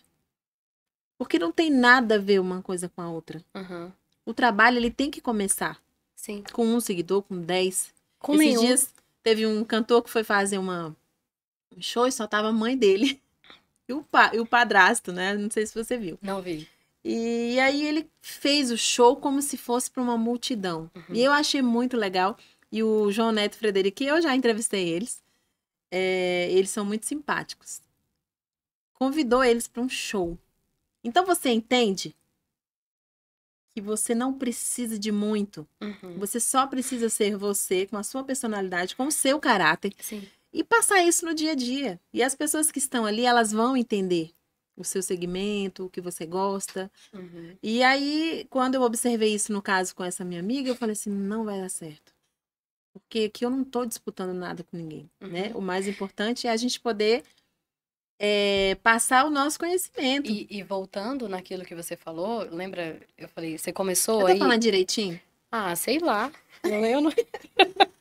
Porque não tem nada a ver uma coisa com a outra. Uhum. O trabalho, ele tem que começar. Sim. Com um seguidor, com dez. Com Esses nenhum. dias, teve um cantor que foi fazer uma, um show e só tava a mãe dele. E o, pa, e o padrasto, né? Não sei se você viu. Não vi. E aí ele fez o show como se fosse para uma multidão. Uhum. E eu achei muito legal. E o João Neto e Frederico, eu já entrevistei eles é, eles são muito simpáticos. Convidou eles para um show. Então você entende que você não precisa de muito. Uhum. Você só precisa ser você, com a sua personalidade, com o seu caráter. Sim. E passar isso no dia a dia. E as pessoas que estão ali, elas vão entender o seu segmento, o que você gosta. Uhum. E aí, quando eu observei isso no caso com essa minha amiga, eu falei assim: não vai dar certo. Porque aqui eu não estou disputando nada com ninguém, né? uhum. né? O mais importante é a gente poder é, passar o nosso conhecimento. E, e, voltando naquilo que você falou, lembra? Eu falei, você começou eu tô aí... falando direitinho? Ah, sei lá. Não, eu não...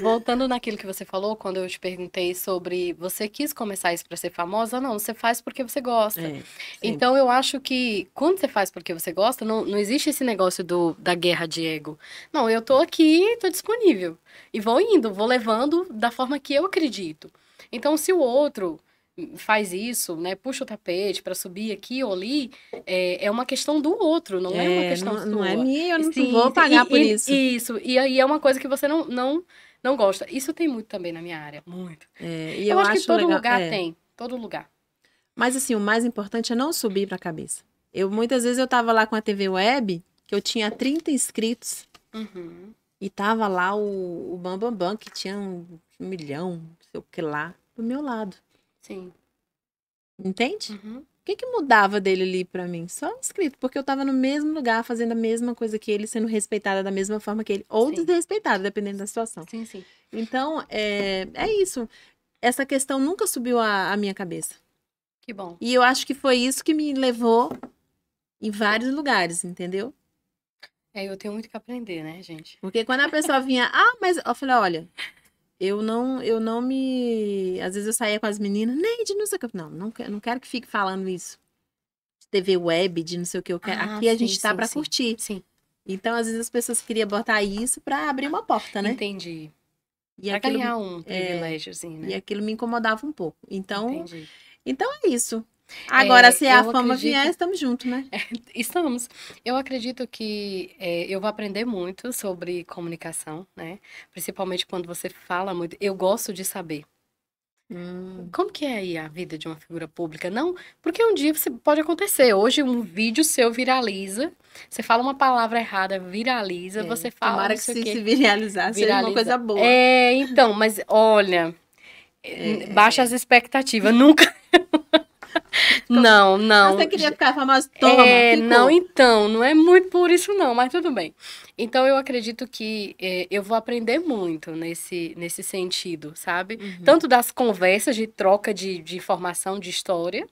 Voltando naquilo que você falou, quando eu te perguntei sobre você quis começar isso para ser famosa, não, você faz porque você gosta. É, então eu acho que quando você faz porque você gosta, não, não existe esse negócio do, da guerra de ego. Não, eu tô aqui, tô disponível. E vou indo, vou levando da forma que eu acredito. Então, se o outro faz isso, né? Puxa o tapete para subir aqui ou ali, é, é uma questão do outro, não é, é uma questão não, não é minha, eu não Sim, vou pagar e, por e, isso. Isso, e aí é uma coisa que você não, não, não gosta. Isso tem muito também na minha área, muito. É, eu, eu acho, acho, que todo legal, lugar é. tem, todo lugar. Mas assim, o mais importante é não subir para a cabeça. Eu muitas vezes eu tava lá com a TV Web, que eu tinha 30 inscritos. Uhum. E tava lá o, o Bambambam, Bam Bam, que tinha um, um milhão, sei o que lá, do meu lado. Sim. Entende? Uhum. O que, que mudava dele ali para mim? Só escrito, porque eu tava no mesmo lugar, fazendo a mesma coisa que ele, sendo respeitada da mesma forma que ele, ou sim. desrespeitada, dependendo da situação. Sim, sim. Então, é, é isso. Essa questão nunca subiu à, a minha cabeça. Que bom. E eu acho que foi isso que me levou em vários lugares, entendeu? É, eu tenho muito que aprender, né, gente? Porque quando a pessoa vinha, ah, mas eu falei, olha, eu não, eu não me. Às vezes eu saía com as meninas, Neide, não sei o que. Não, não quero, não quero que fique falando isso. De TV web, de não sei o que eu quero. Ah, Aqui sim, a gente tá para curtir. Sim. Então, às vezes as pessoas queriam botar isso para abrir uma porta, né? Entendi. E pra aquilo, ganhar um privilégio, é, assim, né? E aquilo me incomodava um pouco. Então, Entendi. então é isso. Agora, é, se a fama acredito... vier, estamos juntos, né? É, estamos. Eu acredito que é, eu vou aprender muito sobre comunicação, né? Principalmente quando você fala muito. Eu gosto de saber. Hum. Como que é aí a vida de uma figura pública? Não, porque um dia você pode acontecer. Hoje um vídeo seu viraliza, você fala uma palavra errada, viraliza, é, você fala. Tomara que se, que... se viralizar, viraliza. seja uma coisa boa. É, então, mas olha, é. baixa é. as expectativas. Nunca. não, não. Ah, você queria ficar famosa? Toma, é, ficou. Não, então, não é muito por isso não, mas tudo bem. Então, eu acredito que é, eu vou aprender muito nesse, nesse sentido, sabe? Uhum. Tanto das conversas de troca de, de informação, de história,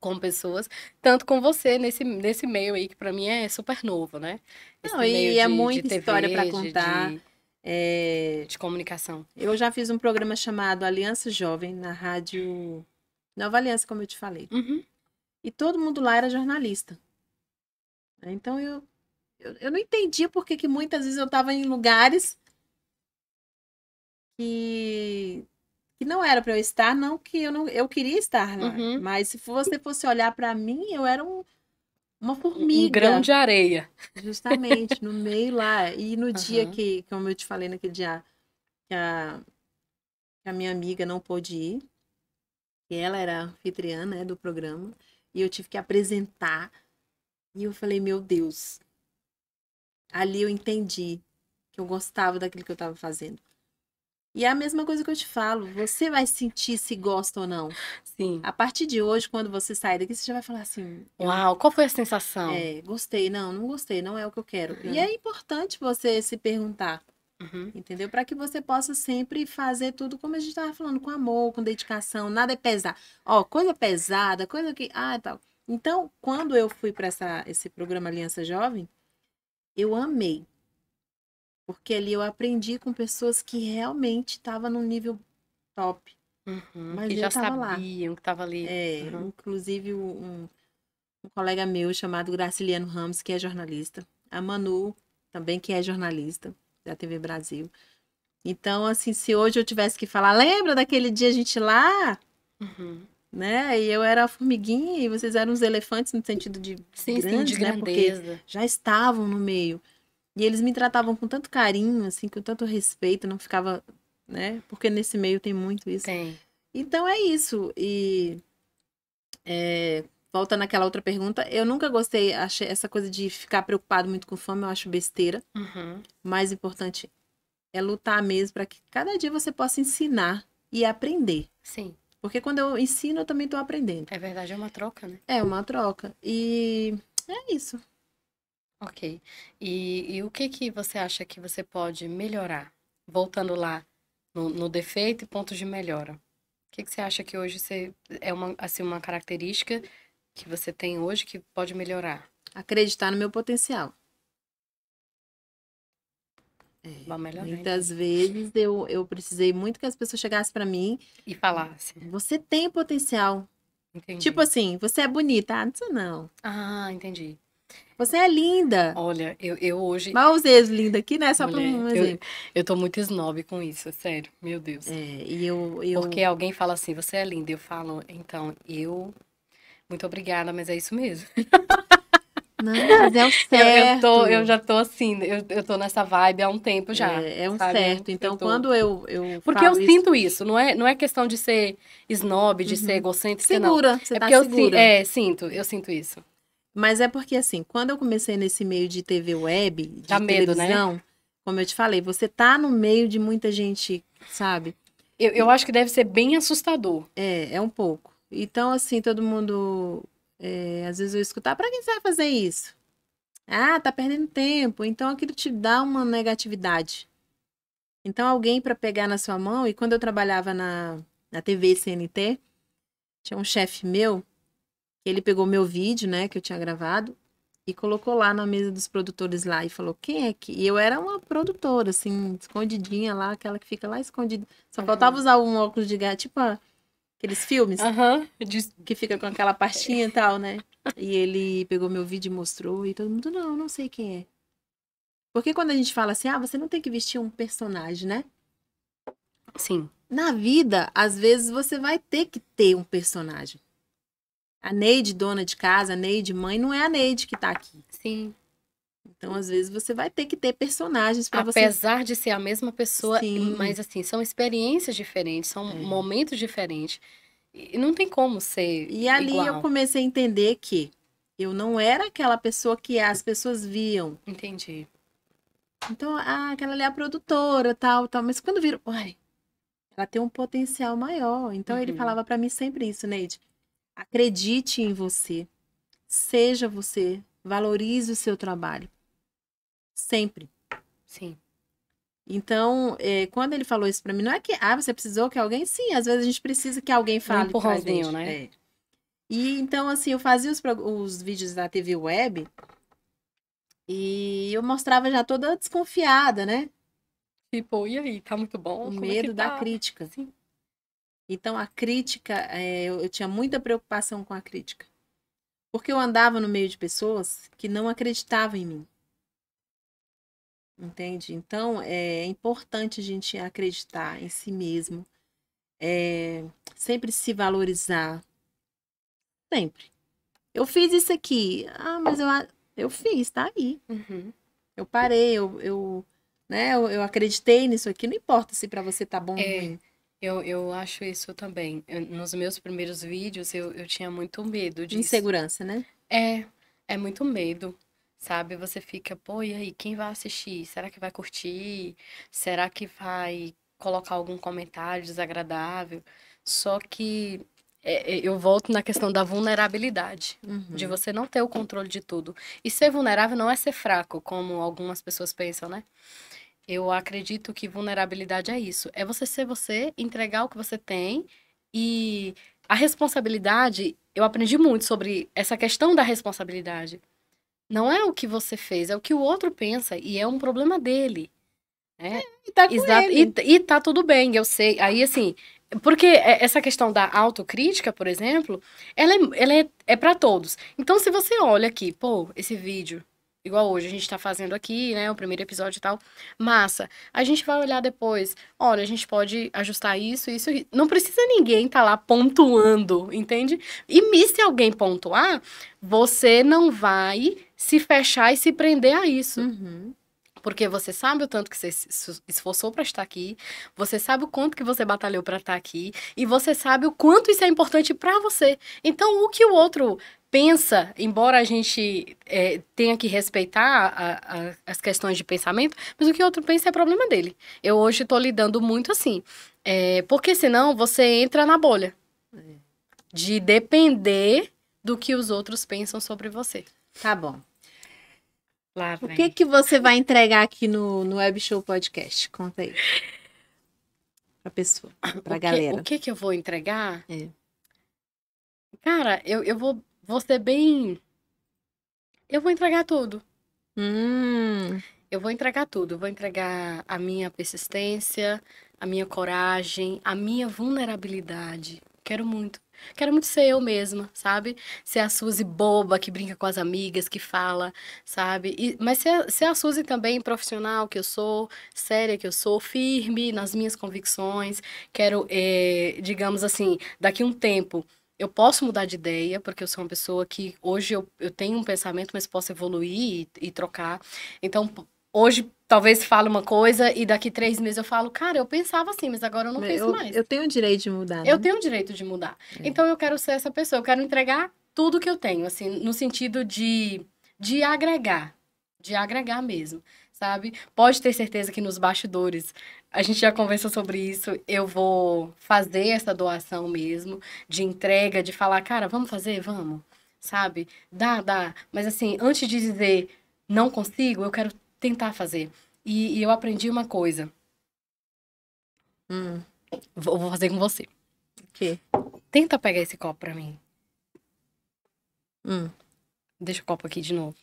com pessoas, tanto com você nesse, nesse meio aí que para mim é super novo, né? Não, e de, é muita TV, história para contar. De, de, é... de comunicação. Eu já fiz um programa chamado Aliança Jovem na rádio Nova Aliança, como eu te falei. Uhum. E todo mundo lá era jornalista. Né, então eu, eu, eu não entendia por que, que muitas vezes eu estava em lugares que, que não era para eu estar, não que eu não eu queria estar lá. Uhum. Mas se você fosse olhar para mim, eu era um, uma formiga. Um grão de areia. Justamente, no meio lá. E no uhum. dia que, como eu te falei naquele dia, que a, que a minha amiga não pôde ir, e ela era anfitriã né, do programa. E eu tive que apresentar. E eu falei, meu Deus. Ali eu entendi que eu gostava daquilo que eu estava fazendo. E é a mesma coisa que eu te falo, você vai sentir se gosta ou não. Sim. A partir de hoje, quando você sair daqui, você já vai falar assim: Uau, qual foi a sensação? É, gostei, não, não gostei, não é o que eu quero. Uhum. E é importante você se perguntar: Uhum. Entendeu? Para que você possa sempre fazer tudo como a gente estava falando, com amor, com dedicação, nada é pesado. Ó, coisa pesada, coisa que. Ah, tal. Então, quando eu fui para esse programa Aliança Jovem, eu amei. Porque ali eu aprendi com pessoas que realmente estavam num nível top. Uhum, Mas que já sabiam lá. que estava ali. É, uhum. inclusive um, um colega meu chamado Graciliano Ramos, que é jornalista. A Manu, também que é jornalista da TV Brasil. Então, assim, se hoje eu tivesse que falar, lembra daquele dia a gente lá? Uhum. Né? E eu era a formiguinha e vocês eram os elefantes no sentido de, sim, grandes, sim, de grandeza. Né? Porque já estavam no meio. E eles me tratavam com tanto carinho, assim, com tanto respeito, não ficava, né? Porque nesse meio tem muito isso. Tem. Então é isso. E é, volta naquela outra pergunta, eu nunca gostei, achei essa coisa de ficar preocupado muito com fome, eu acho besteira. Uhum. O mais importante é lutar mesmo para que cada dia você possa ensinar e aprender. Sim. Porque quando eu ensino, eu também estou aprendendo. É verdade, é uma troca, né? É uma troca. E é isso. Ok. E, e o que, que você acha que você pode melhorar? Voltando lá no, no defeito e pontos de melhora. O que, que você acha que hoje você, é uma, assim, uma característica que você tem hoje que pode melhorar? Acreditar no meu potencial. É, melhorar, muitas então. vezes eu, eu precisei muito que as pessoas chegassem para mim e falassem: Você tem potencial. Entendi. Tipo assim, você é bonita. Ah, não não. Ah, entendi. Você é linda. Olha, eu, eu hoje. Mal usei linda aqui, né? Só Mulher, pra um exemplo. Eu, eu tô muito snob com isso, sério. Meu Deus. É, e eu, eu. Porque alguém fala assim, você é linda. Eu falo, então, eu muito obrigada, mas é isso mesmo. Não, mas é o certo. Eu, eu, tô, eu já tô assim, eu, eu tô nessa vibe há um tempo já. É, é um sabe? certo. Então, eu tô... quando eu. eu porque eu isso... sinto isso, não é, não é questão de ser snob, de uhum. ser egocêntrica. Segura, não. você é tá segura. Eu, é, sinto, eu sinto isso. Mas é porque, assim, quando eu comecei nesse meio de TV web, de Dá medo, né? televisão, né? como eu te falei, você tá no meio de muita gente, sabe? Eu, eu acho que deve ser bem assustador. É, é um pouco. Então, assim, todo mundo. É, às vezes eu escutar, ah, para quem você vai fazer isso? Ah, tá perdendo tempo. Então aquilo te dá uma negatividade. Então, alguém para pegar na sua mão, e quando eu trabalhava na, na TV CNT, tinha um chefe meu, ele pegou meu vídeo, né, que eu tinha gravado, e colocou lá na mesa dos produtores lá e falou: quem é que? E eu era uma produtora, assim, escondidinha lá, aquela que fica lá escondida. Só faltava usar um óculos de gato, tipo a Aqueles filmes uhum. que fica com aquela pastinha e tal, né? E ele pegou meu vídeo e mostrou, e todo mundo, não, não sei quem é. Porque quando a gente fala assim, ah, você não tem que vestir um personagem, né? Sim. Na vida, às vezes você vai ter que ter um personagem. A Neide, dona de casa, a Neide, mãe, não é a Neide que tá aqui. Sim. Então, às vezes, você vai ter que ter personagens para você. Apesar de ser a mesma pessoa, Sim. mas assim, são experiências diferentes, são é. momentos diferentes. E não tem como ser. E ali igual. eu comecei a entender que eu não era aquela pessoa que as pessoas viam. Entendi. Então, ah, aquela ali é a produtora, tal, tal. Mas quando viram, uai, ela tem um potencial maior. Então, uhum. ele falava para mim sempre isso, Neide. Acredite em você. Seja você. Valorize o seu trabalho. Sempre. Sim. Então, é, quando ele falou isso para mim, não é que, ah, você precisou que alguém. Sim, às vezes a gente precisa que alguém fale. Um empurrãozinho, né? É. E então, assim, eu fazia os, os vídeos da TV web e eu mostrava já toda desconfiada, né? Tipo, e aí, tá muito bom? O é medo é da tá? crítica. Sim. Então, a crítica, é, eu, eu, tinha muita preocupação com a crítica. Porque eu andava no meio de pessoas que não acreditavam em mim. Entende? Então, é, é importante a gente acreditar em si mesmo, é, sempre se valorizar. Sempre. Eu fiz isso aqui. Ah, mas eu, eu fiz, tá aí. Uhum. Eu parei, eu, eu, né, eu, eu, acreditei nisso aqui. Não importa se para você tá bom é, ou ruim. Eu, eu acho isso também. Eu, nos meus primeiros vídeos, eu, eu tinha muito medo disso. Insegurança, né? É, é muito medo sabe? Você fica, pô, e aí, quem vai assistir? Será que vai curtir? Será que vai colocar algum comentário desagradável? Só que é, é eu volto na questão da vulnerabilidade, uhum. de você não ter o controle de tudo. E ser vulnerável não é ser fraco, como algumas pessoas pensam, né? Eu acredito que vulnerabilidade é isso. É você ser você, entregar o que você tem e a responsabilidade. Eu aprendi muito sobre essa questão da responsabilidade não é o que você fez, é o que o outro pensa e é um problema dele. Né? É, e, tá e, e tá tudo bem, eu sei. Aí, assim, porque é, essa questão da autocrítica, por exemplo, ela é, ela é, é para todos. Então, se você olha aqui, pô, esse vídeo igual hoje a gente está fazendo aqui, né, o primeiro episódio e tal, massa. A gente vai olhar depois, olha, a gente pode ajustar isso, isso, não precisa ninguém estar tá lá pontuando, entende? E se alguém pontuar, você não vai se fechar e se prender a isso. Uhum. Porque você sabe o tanto que você se esforçou para estar aqui, você sabe o quanto que você batalhou para estar aqui, e você sabe o quanto isso é importante para você. Então, o que o outro pensa, embora a gente é, tenha que respeitar a, a, as questões de pensamento, mas o que o outro pensa é problema dele. Eu hoje estou lidando muito assim, é, porque senão você entra na bolha de depender do que os outros pensam sobre você. Tá bom. O que que você vai entregar aqui no, no Web Show Podcast? Conta aí. Pra pessoa, pra o galera. Que, o que que eu vou entregar? É. Cara, eu, eu vou vou ser bem. Eu vou entregar tudo. Hum. Eu vou entregar tudo. Eu vou entregar a minha persistência, a minha coragem, a minha vulnerabilidade. Quero muito. Quero muito ser eu mesma, sabe? Ser a Suzy boba que brinca com as amigas, que fala, sabe? E, mas ser, ser a Suzy também profissional que eu sou, séria que eu sou, firme nas minhas convicções. Quero, é, digamos assim, daqui um tempo eu posso mudar de ideia, porque eu sou uma pessoa que hoje eu, eu tenho um pensamento, mas posso evoluir e, e trocar. Então, hoje talvez falo uma coisa e daqui três meses eu falo, cara, eu pensava assim, mas agora eu não eu, penso mais. Eu tenho o direito de mudar. Né? Eu tenho o direito de mudar. É. Então, eu quero ser essa pessoa, eu quero entregar tudo que eu tenho, assim, no sentido de, de agregar, de agregar mesmo sabe? Pode ter certeza que nos bastidores a gente já conversou sobre isso. Eu vou fazer essa doação mesmo, de entrega, de falar, cara, vamos fazer? Vamos. Sabe? Dá, dá. Mas assim, antes de dizer não consigo, eu quero tentar fazer. E, e eu aprendi uma coisa. Hum. Vou, vou fazer com você. O quê? Tenta pegar esse copo pra mim. Hum. Deixa o copo aqui de novo.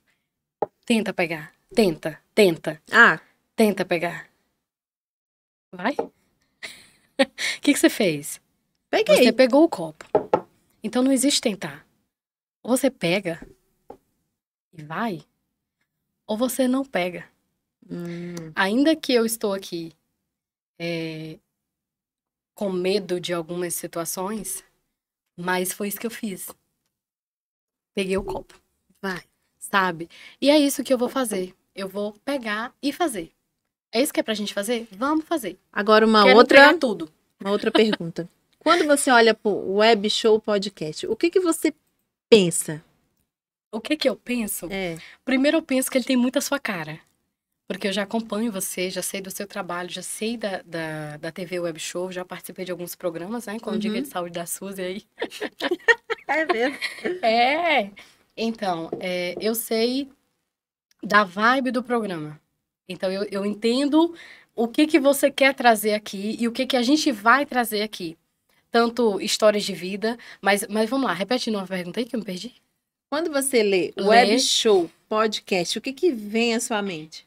Tenta pegar. Tenta, tenta. Ah. Tenta pegar. Vai? O que, que você fez? Peguei. Você pegou o copo. Então não existe tentar. Ou você pega e vai, ou você não pega. Hum. Ainda que eu estou aqui é, com medo de algumas situações, mas foi isso que eu fiz. Peguei o copo. Vai. Sabe? E é isso que eu vou fazer. Eu vou pegar e fazer. É isso que é pra gente fazer? Vamos fazer. Agora uma Quero outra tudo. Uma outra pergunta. Quando você olha pro web show podcast, o que que você pensa? O que que eu penso? É. Primeiro eu penso que ele tem muita sua cara. Porque eu já acompanho você, já sei do seu trabalho, já sei da, da, da TV Web Show, já participei de alguns programas, né? Como uhum. Dica de Saúde da Suzy aí. é mesmo? É. Então, é, eu sei da vibe do programa. Então, eu, eu entendo o que, que você quer trazer aqui e o que, que a gente vai trazer aqui. Tanto histórias de vida, mas, mas vamos lá, repete uma pergunta aí que eu me perdi. Quando você lê, lê web show, podcast, o que, que vem à sua mente?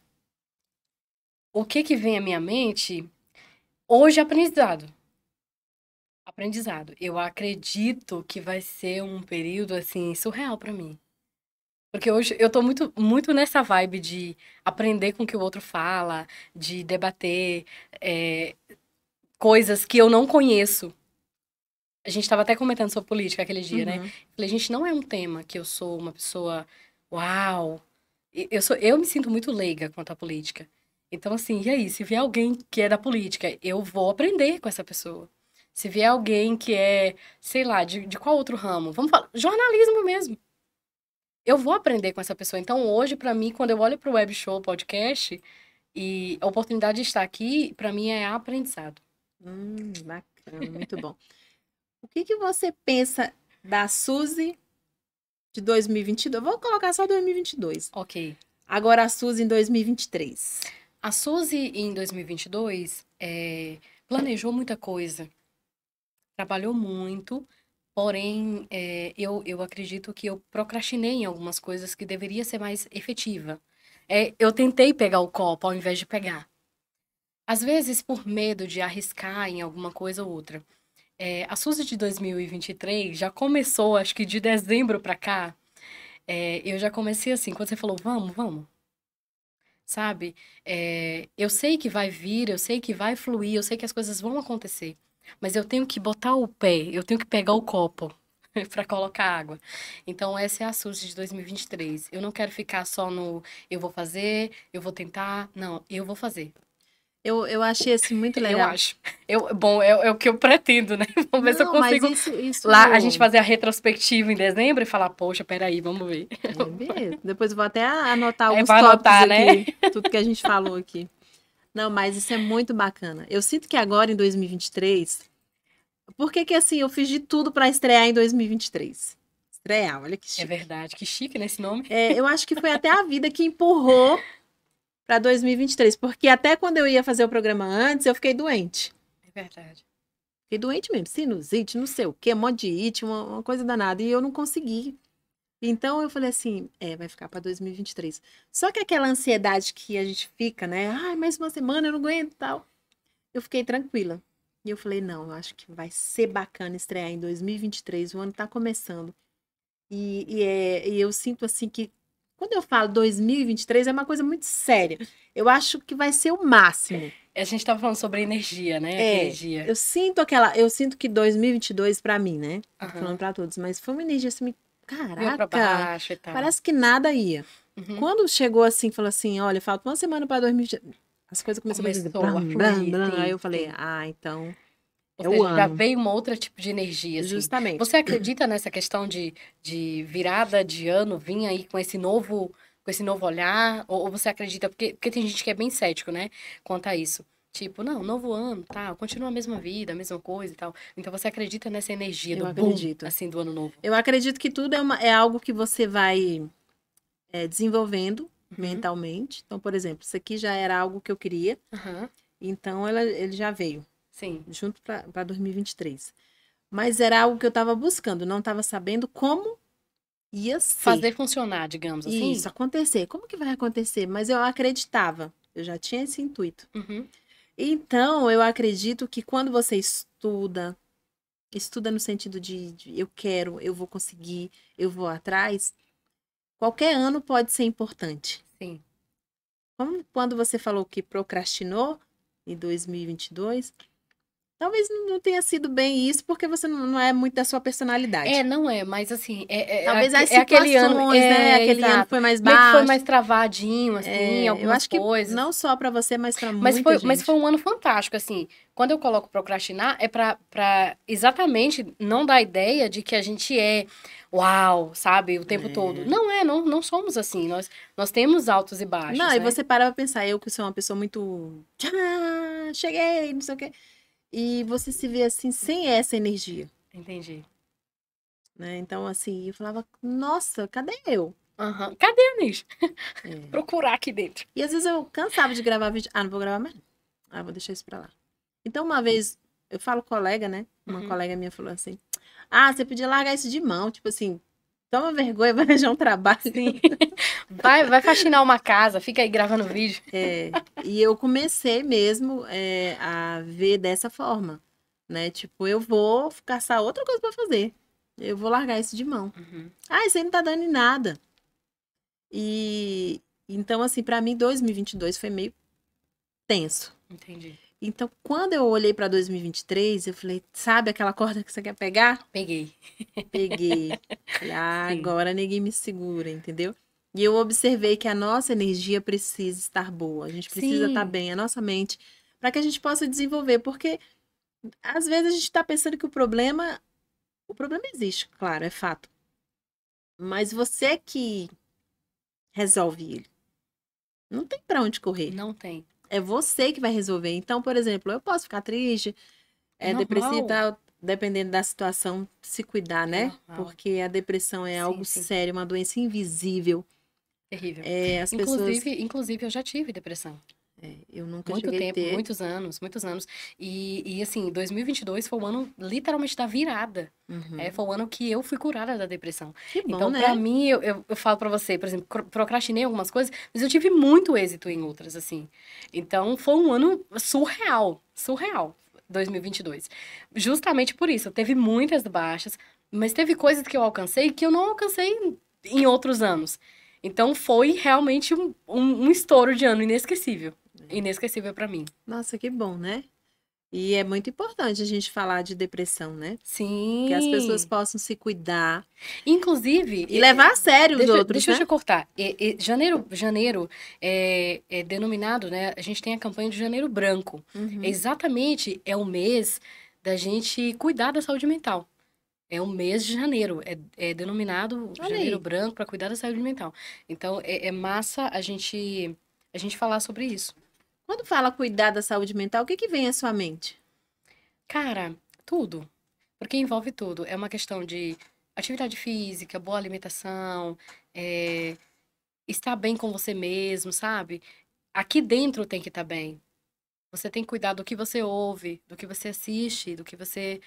O que, que vem à minha mente? Hoje, aprendizado. Aprendizado. Eu acredito que vai ser um período, assim, surreal para mim. Porque hoje eu tô muito, muito nessa vibe de aprender com o que o outro fala, de debater é, coisas que eu não conheço. A gente estava até comentando sobre política aquele dia, né? uhum. né? Falei, gente, não é um tema que eu sou uma pessoa, uau. Eu, sou, eu me sinto muito leiga quanto à política. Então, assim, e aí? Se vier alguém que é da política, eu vou aprender com essa pessoa. Se vier alguém que é, sei lá, de, de qual outro ramo? Vamos falar, jornalismo mesmo eu vou aprender com essa pessoa. Então, hoje, para mim, quando eu olho para o web show, podcast, e a oportunidade de estar aqui, para mim, é aprendizado. Hum, bacana, muito bom. o que, que você pensa da Suzy de 2022? Vou colocar só 2022. Ok. Agora a Suzy em 2023. A Suzy em 2022 é, eh, planejou muita coisa, trabalhou muito Porém, é, eu, eu acredito que eu procrastinei em algumas coisas que deveria ser mais efetiva. É, eu tentei pegar o copo ao invés de pegar. Às vezes, por medo de arriscar em alguma coisa ou outra. É, a Suzy de 2023 já começou, acho que de dezembro para cá. É, eu já comecei assim, quando você falou, vamos, vamos. Sabe? É, eu sei que vai vir, eu sei que vai fluir, eu sei que as coisas vão acontecer mas eu tenho que botar o pé, eu tenho que pegar o copo para colocar água. Então, essa é a SUS de 2023. Eu não quero ficar só no eu vou fazer, eu vou tentar. Não, eu vou fazer. Eu, eu achei assim muito legal. Eu acho. Eu, bom, é, é o que eu pretendo, né? Vamos ver não, se eu consigo. Isso, isso... Lá a gente fazer a retrospectiva em dezembro e falar, poxa, peraí, vamos ver. Vamos ver. Depois eu vou até anotar é, alguns é, tópicos anotar, né? aqui, tudo que a gente falou aqui. Não, mas isso é muito bacana. Eu sinto que agora, em 2023, por que que assim, eu fiz de tudo para estrear em 2023? Estrear, olha que é chique. É verdade, que chique nesse né, nome. É, eu acho que foi até a vida que empurrou para 2023, porque até quando eu ia fazer o programa antes, eu fiquei doente. É verdade. Fiquei doente mesmo, sinusite, não sei o quê, modite, uma, uma coisa danada, e eu não consegui então eu falei assim, é, vai ficar para 2023. Só que aquela ansiedade que a gente fica, né? Ai, mais uma semana eu não aguento tal. Eu fiquei tranquila. E eu falei, não, eu acho que vai ser bacana estrear em 2023, o ano está começando. E, e, é, e eu sinto assim que quando eu falo 2023 é uma coisa muito séria. Eu acho que vai ser o máximo. É, a gente estava falando sobre energia, né? É, energia. Eu sinto aquela, eu sinto que 2022 para mim, né? Uhum. falando para todos, mas foi uma energia assim, Caraca! Parece que nada ia. Uhum. Quando chegou assim, falou assim: olha, falta uma semana para dormir As coisas começaram Começou a, fazer, blam, blam, blam. Aí eu falei: ah, então. Ou seja, já veio um outro tipo de energia. Assim. Justamente. Você acredita nessa questão de, de virada de ano, vir aí com esse novo com esse novo olhar? Ou, ou, você acredita? Porque, porque tem gente que é bem cético, né? Quanto a isso. Tipo, não, novo ano, tal, continua a mesma vida, a mesma coisa e tal. Então você acredita nessa energia eu do acredito. boom, assim, do ano novo. Eu acredito que tudo é, uma, é algo que você vai é, desenvolvendo uhum. mentalmente. Então, por exemplo, isso aqui já era algo que eu queria. Uhum. Então ela, ele já veio. Sim. Junto para 2023. Mas era algo que eu estava buscando, não estava sabendo como ia ser. Fazer funcionar, digamos assim. Isso, acontecer. Como que vai acontecer? Mas eu acreditava. Eu já tinha esse intuito. Uhum. Então, eu acredito que quando você estuda, estuda no sentido de, de, eu quero, eu vou conseguir, eu vou atrás, qualquer ano pode ser importante. Sim. Como quando você falou que procrastinou em 2022, Talvez não tenha sido bem isso, porque você não é muito da sua personalidade. É, não é, mas assim, é, é, é talvez as é aquele ano, é, né? Aquele exato. ano foi mais baixo. Meio que foi mais travadinho, assim, é, algumas eu acho coisas. Que não só para você, mas para muita foi, gente. Mas foi um ano fantástico, assim. Quando eu coloco procrastinar, é para exatamente não dar a ideia de que a gente é uau, sabe, o tempo é. todo. Não é, não, não somos assim. Nós, nós temos altos e baixos. Não, né? e você para pra pensar, eu que sou uma pessoa muito. Tchá, cheguei, não sei o quê e você se vê assim, sem essa energia. Entendi. Né? Então, assim, eu falava, nossa, cadê eu? Uhum. Cadê o nicho? É. Procurar aqui dentro. E às vezes eu cansava de gravar vídeo. Ah, não vou gravar mais. Ah, vou deixar isso pra lá. Então, uma vez, eu falo colega, né? Uma uhum. colega minha falou assim: Ah, você podia largar isso de mão. Tipo assim, toma vergonha, vai deixar um trabalho. Sim. Vai, vai faxinar uma casa, fica aí gravando vídeo. É, e eu comecei mesmo é, a ver dessa forma, né? Tipo, eu vou caçar outra coisa para fazer. Eu vou largar isso de mão. Uhum. Ah, isso aí não tá dando em nada. E então, assim, para mim, 2022 foi meio tenso. Entendi. Então, quando eu olhei para 2023, eu falei, sabe aquela corda que você quer pegar? Peguei. Peguei. ah, agora ninguém me segura, entendeu? E eu observei que a nossa energia precisa estar boa, a gente precisa Sim. estar bem, a nossa mente, para que a gente possa desenvolver, porque às vezes a gente está pensando que o problema, o problema existe, claro, é fato, mas você que resolve ele, não tem para onde correr. Não tem. É você que vai resolver. Então, por exemplo, eu posso ficar triste, é, depressiva, dependendo da situação, se cuidar, né? Normal. Porque a depressão é sim, algo sim. sério, uma doença invisível Terrível. É, as inclusive, pessoas... inclusive, eu já tive depressão. É, eu nunca Muito tempo, ter... muitos anos, muitos anos. E, e assim, 2022 foi o ano literalmente da virada. Uhum. É, foi o ano que eu fui curada da depressão. Que bom, então, né? pra mim, eu, eu, eu falo para você, por exemplo, procrastinei algumas coisas, mas eu tive muito êxito em outras, assim. Então, foi um ano surreal, surreal, 2022. Justamente por isso, teve muitas baixas, mas teve coisas que eu alcancei que eu não alcancei em outros anos. Então foi realmente um, um, um estouro de ano inesquecível. Inesquecível para mim. Nossa, que bom, né? E é muito importante a gente falar de depressão, né? Sim. Que as pessoas possam se cuidar. Inclusive. E levar a sério deixa, os outros. Deixa né? eu te cortar. E, e, janeiro janeiro é, é, denominado, né? A gente tem a campanha de janeiro branco. Uhum. Exatamente é o mês da gente cuidar da saúde mental. É o mês de janeiro, é, é denominado Olha janeiro aí. branco para cuidar da saúde mental. Então, é, é, massa a gente, a gente falar sobre isso. Quando fala cuidar da saúde mental, o que, que vem à sua mente? Cara, tudo. Porque envolve tudo. É uma questão de atividade física, boa alimentação, é, estar bem com você mesmo, sabe? Aqui dentro tem que estar tá bem. Você tem que cuidar do que você ouve, do que você assiste, do que você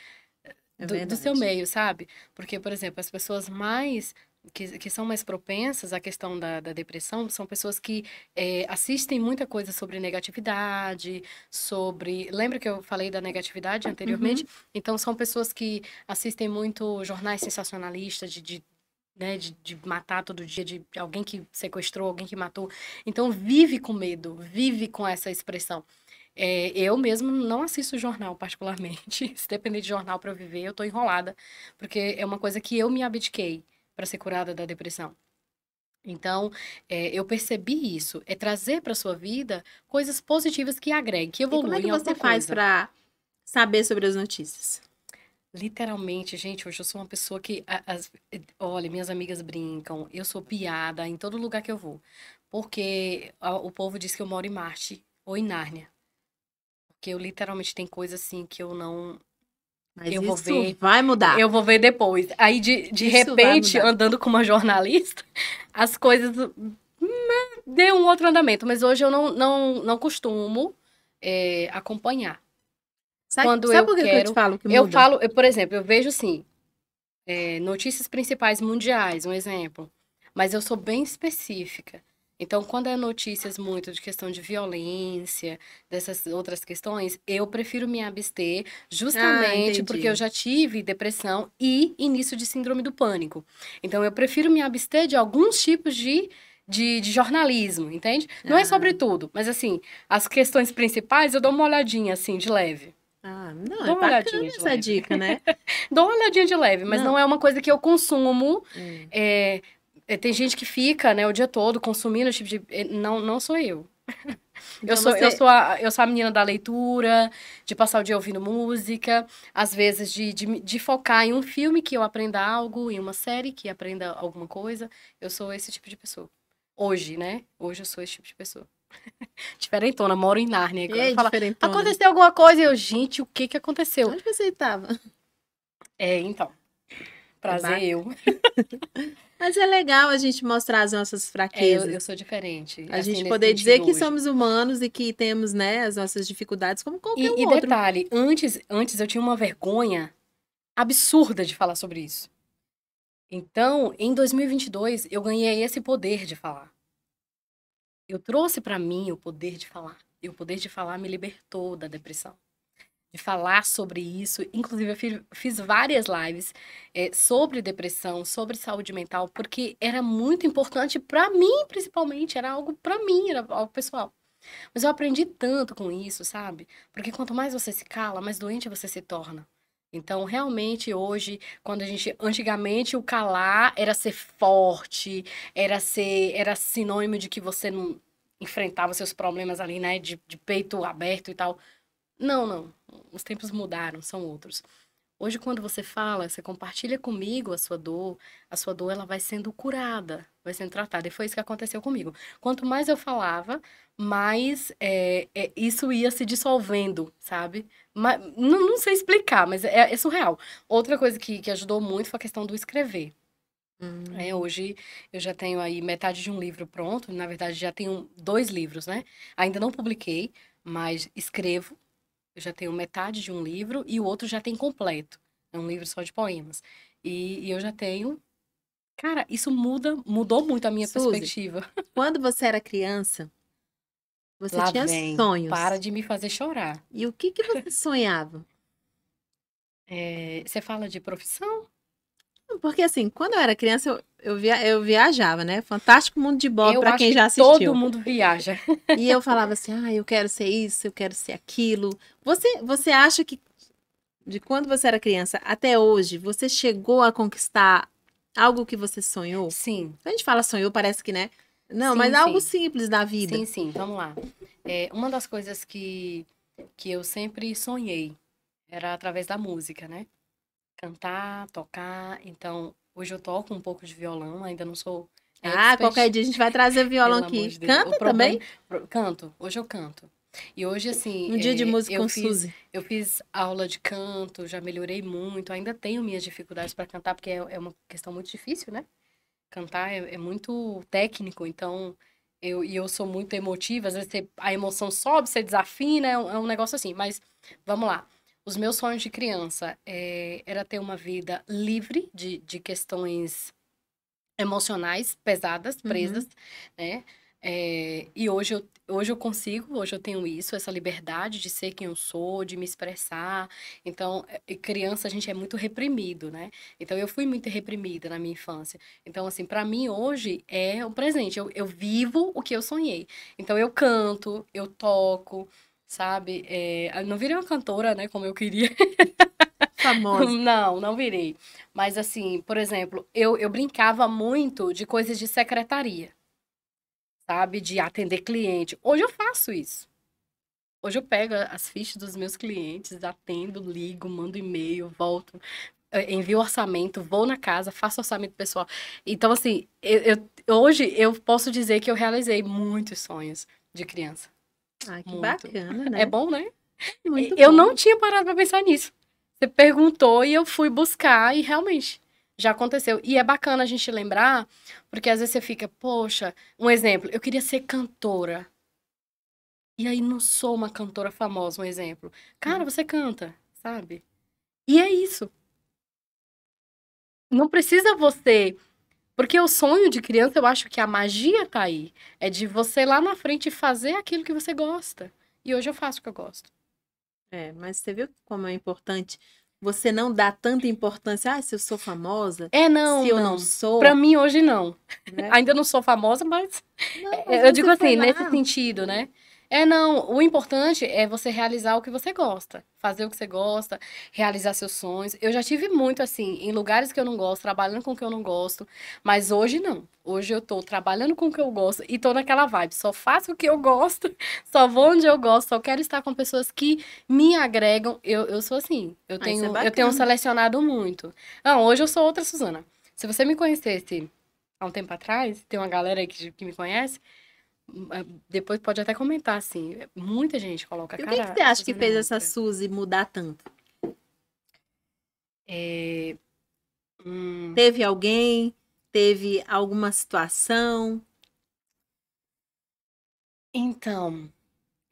é do, do, seu meio, sabe? Porque, por exemplo, as pessoas mais. Que, que são mais propensas à questão da, da depressão são pessoas que é, assistem muita coisa sobre negatividade, sobre. Lembra que eu falei da negatividade anteriormente? Uhum. Então, são pessoas que assistem muito jornais sensacionalistas de, de né, de, de, matar todo dia, de alguém que sequestrou, alguém que matou. Então vive com medo, vive com essa expressão. É, eu mesmo não assisto jornal particularmente. Se depender de jornal para viver, eu tô enrolada, porque é uma coisa que eu me abdiquei para ser curada da depressão. Então, é, eu percebi isso, é trazer para sua vida coisas positivas que agreguem, que evoluem. E como é que você faz para saber sobre as notícias? Literalmente, gente, hoje eu sou uma pessoa que. As, olha, minhas amigas brincam, eu sou piada em todo lugar que eu vou. Porque o povo diz que eu moro em Marte ou em Nárnia. Que eu literalmente tem coisa assim que eu não. Mas eu vou ver. Vai mudar. Eu vou ver depois. Aí, de, de repente, andando com uma jornalista, as coisas hum, né, deu um outro andamento. Mas hoje eu não, não, não costumo é, acompanhar. Sabe, Quando sabe eu por que, quero, que eu te falo que muda? Eu falo, eu, por exemplo, eu vejo assim, é, notícias principais mundiais, um exemplo. Mas eu sou bem específica. Então, quando é notícias muito de questão de violência, dessas outras questões, eu prefiro me abster ah, justamente ah, porque eu já tive depressão e início de síndrome do pânico. Então, eu prefiro me abster de alguns tipos de de, de, jornalismo, entende? Não é sobre ah. tudo, mas assim, as questões principais eu dou uma olhadinha assim, de leve. Ah, não, dou é uma olhadinha essa leve. dica, né? dou uma olhadinha de leve, mas não. não. é uma coisa que eu consumo hum. é, é, tem gente que fica, né, o dia todo consumindo esse tipo de. Eh, não, não sou eu. Então eu, sou, você... eu, sou a, eu sou a menina da leitura, de passar o dia ouvindo música, às vezes de, de, de, focar em um filme que eu aprenda algo, em uma série que aprenda alguma coisa. Eu sou esse tipo de pessoa. Hoje, né? Hoje eu sou esse tipo de pessoa. diferentona, moro em Nárnia. Ei, é fala, aconteceu alguma coisa? E eu, gente, o que que aconteceu? Onde você estava? É, então. É Prazer eu. Mas é legal a gente mostrar as nossas fraquezas. É, eu, eu, sou diferente. A assim, gente poder dizer que somos humanos e que temos, né, as nossas dificuldades como qualquer e, um e outro. E detalhe, antes, antes eu tinha uma vergonha absurda de falar sobre isso. Então, em 2022, eu ganhei esse poder de falar. Eu trouxe para mim o poder de falar. E o poder de falar me libertou da depressão de falar sobre isso. Inclusive, eu fiz, fiz várias lives é, sobre depressão, sobre saúde mental, porque era muito importante para mim, principalmente. Era algo para mim, era algo pessoal. Mas eu aprendi tanto com isso, sabe? Porque quanto mais você se cala, mais doente você se torna. Então, realmente, hoje, quando a gente. Antigamente, o calar era ser forte, era ser. Era sinônimo de que você não enfrentava seus problemas ali, né? De, de peito aberto e tal. Não, não. Os tempos mudaram, são outros. Hoje, quando você fala, você compartilha comigo a sua dor, a sua dor ela vai sendo curada, vai sendo tratada. E foi isso que aconteceu comigo. Quanto mais eu falava, mais é, é, isso ia se dissolvendo, sabe? Mas, não, não, sei explicar, mas é, é, surreal. Outra coisa que, que ajudou muito foi a questão do escrever. Hum. É, hoje eu já tenho aí metade de um livro pronto. Na verdade, já tenho dois livros, né? Ainda não publiquei, mas escrevo eu já tenho metade de um livro e o outro já tem completo. É um livro só de poemas. E, e eu já tenho. Cara, isso muda, mudou muito a minha Suzy, perspectiva. Quando você era criança, você Lá tinha vem. sonhos. Para de me fazer chorar. E o que, que você sonhava? É, você fala de profissão? Porque assim, quando eu era criança, eu, eu, via, eu viajava, né? Fantástico mundo de Bob para quem já assistiu. todo mundo viaja. E eu falava assim: "Ah, eu quero ser isso, eu quero ser aquilo". Você você acha que de quando você era criança até hoje, você chegou a conquistar algo que você sonhou? Sim. Quando a gente fala sonhou, parece que, né? Não, sim, mas sim. algo simples da vida. Sim, sim, vamos lá. É, uma das coisas que, que eu sempre sonhei era através da música, né? cantar, tocar. Então, hoje eu toco um pouco de violão, ainda não sou. Ah, expert. Ah, qualquer dia a gente vai trazer violão aqui. De Canta também? Canto, hoje eu canto. E hoje, assim. Um dia de eh, música com fiz, Suzy. Eu fiz aula de canto, já melhorei muito. Ainda tenho minhas dificuldades para cantar, porque é, é, uma questão muito difícil, né? Cantar é, é muito técnico, então. Eu, e eu sou muito emotiva, às vezes você, a emoção sobe, você desafina, é um, é um negócio assim. Mas vamos lá. Os meus sonhos de criança é, era ter uma vida livre de, de questões emocionais pesadas, uhum. presas, uhum. né? É, e hoje eu, hoje eu consigo, hoje eu tenho isso, essa liberdade de ser quem eu sou, de me expressar. Então, eh, criança, a gente é muito reprimido, né? Então, eu fui muito reprimida na minha infância. Então, assim, para mim, hoje é um presente. Eu, eu vivo o que eu sonhei. Então, eu canto, eu toco, sabe? É, não virei uma cantora, né, como eu queria. Famosa. Não, não virei. Mas assim, por exemplo, eu, eu brincava muito de coisas de secretaria, sabe? De atender cliente. Hoje eu faço isso. Hoje eu pego as fichas dos meus clientes, atendo, ligo, mando e-mail, volto, é, envio orçamento, vou na casa, faço orçamento pessoal. Então, assim, eu, eu, hoje eu posso dizer que eu realizei muitos sonhos de criança. Ah, que muito. bacana, é né? É bom, né? Muito eu bom. não tinha parado para pensar nisso. Você perguntou e eu fui buscar e realmente já aconteceu. E é bacana a gente lembrar, porque às vezes você fica, poxa, um exemplo, eu queria ser cantora. E aí não sou uma cantora famosa, um exemplo. Cara, hum. você canta, sabe? E é isso. Não precisa você porque o sonho de criança, eu acho que a magia tá aí. É de você lá na frente fazer aquilo que você gosta. E hoje eu faço o que eu gosto. É, mas você viu como é importante você não dá tanta importância, ah, se eu sou famosa, é não, se eu não, não sou. Para mim hoje não. Né? Ainda não sou famosa, mas não, é, eu digo assim, nesse sentido, né? É, não. O importante é você realizar o que você gosta. Fazer o que você gosta, realizar seus sonhos. Eu já tive muito, assim, em lugares que eu não gosto, trabalhando com o que eu não gosto. Mas hoje não. Hoje eu tô trabalhando com o que eu gosto e tô naquela vibe. Só faço o que eu gosto, só vou onde eu gosto, só quero estar com pessoas que me agregam. Eu, eu sou assim. Eu ah, é tenho, é eu tenho selecionado muito. Não, hoje eu sou outra Suzana. Se você me conhecesse há um tempo atrás, tem uma galera aí que, que me conhece é, depois pode até comentar, assim. É, muita gente coloca e O que, que você acha que fez essa Suzy mudar tanto? É... Hum... Teve alguém? Teve alguma situação? Então,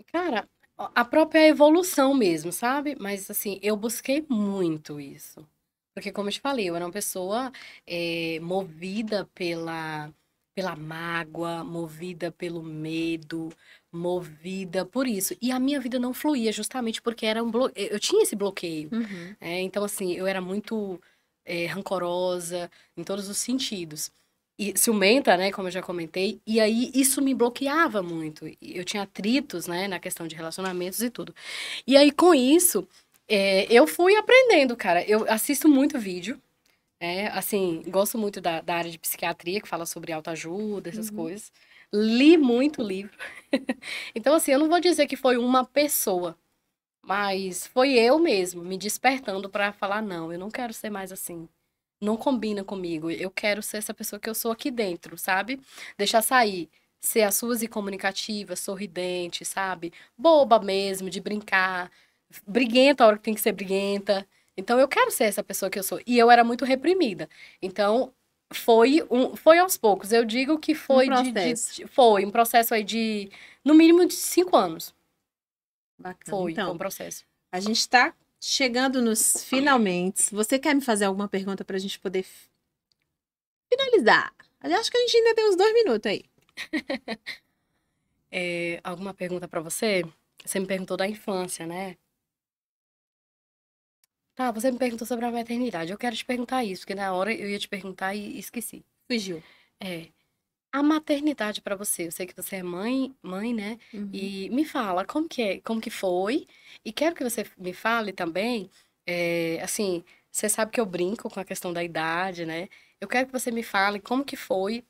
cara, a própria evolução mesmo, sabe? Mas assim, eu busquei muito isso. Porque, como eu te falei, eu era uma pessoa é, movida pela pela mágoa, movida pelo medo, movida por isso. E a minha vida não fluía justamente porque era um blo... Eh, eu tinha esse bloqueio. Uhum. É, então, assim, eu era muito é, rancorosa em todos os sentidos. E ciumenta, né, como eu já comentei, e aí isso me bloqueava muito. Eu tinha atritos, né, na questão de relacionamentos e tudo. E aí, com isso, é, eu fui aprendendo, cara. Eu assisto muito vídeo, é, assim, gosto muito da, da área de psiquiatria, que fala sobre autoajuda, essas uhum. coisas. Li muito livro. então, assim, eu não vou dizer que foi uma pessoa, mas foi eu mesmo me despertando para falar: não, eu não quero ser mais assim. Não combina comigo. Eu quero ser essa pessoa que eu sou aqui dentro, sabe? Deixar sair ser as suas e comunicativa, sorridente, sabe? Boba mesmo, de brincar, briguenta a hora que tem que ser briguenta, então eu quero ser essa pessoa que eu sou. E eu era muito reprimida. Então foi um, foi aos poucos. Eu digo que foi um de, de, foi um processo aí de no mínimo de cinco anos. Bacana. Foi, então, foi um então, processo. A gente está chegando nos finalmente. Você quer me fazer alguma pergunta para a gente poder finalizar? Aliás, acho que a gente ainda tem uns dois minutos aí. é, alguma pergunta para você? Você me perguntou da infância, né? Tá, você me perguntou sobre a maternidade. Eu quero te perguntar isso, porque na hora eu ia te perguntar e esqueci. Fugiu. É. A maternidade para você, eu sei que você é mãe, mãe, né? Uhum. E me fala como que é, como que foi? E quero que você me fale também, é, assim, você sabe que eu brinco com a questão da idade, né? Eu quero que você me fale como que foi